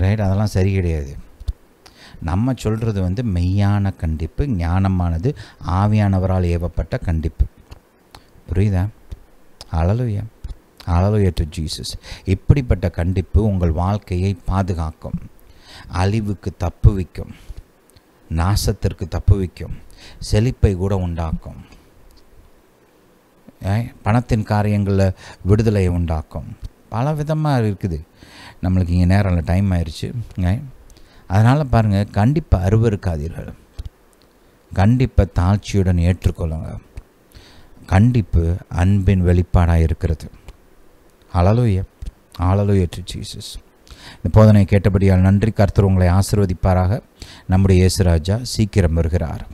ரைட் அதெல்லாம் சரி கிடையாது நம்ம சொல்கிறது வந்து மெய்யான கண்டிப்பு ஞானமானது ஆவியானவரால் ஏவப்பட்ட கண்டிப்பு புரியுதா அழலுயா அழலுயா டு ஜீசஸ் இப்படிப்பட்ட கண்டிப்பு உங்கள் வாழ்க்கையை பாதுகாக்கும் அழிவுக்கு தப்பு வைக்கும் நாசத்திற்கு தப்பு வைக்கும் செழிப்பை கூட உண்டாக்கும் பணத்தின் காரியங்களில் விடுதலையை உண்டாக்கும் பல விதமாக இருக்குது நம்மளுக்கு இங்கே நேரம் இல்லை டைம் ஆயிடுச்சு அதனால் பாருங்கள் கண்டிப்பாக அருவ இருக்காதீர்கள் கண்டிப்பாக தாழ்ச்சியுடன் ஏற்றுக்கொள்ளுங்க கண்டிப்பு அன்பின் வெளிப்பாடாக இருக்கிறது அழலுய அழலுய டு ஜீசஸ் இந்த போதனை கேட்டபடியால் நன்றி கர்த்தர் உங்களை ஆசிர்வதிப்பாராக நம்முடைய இயேசுராஜா சீக்கிரம் வருகிறார்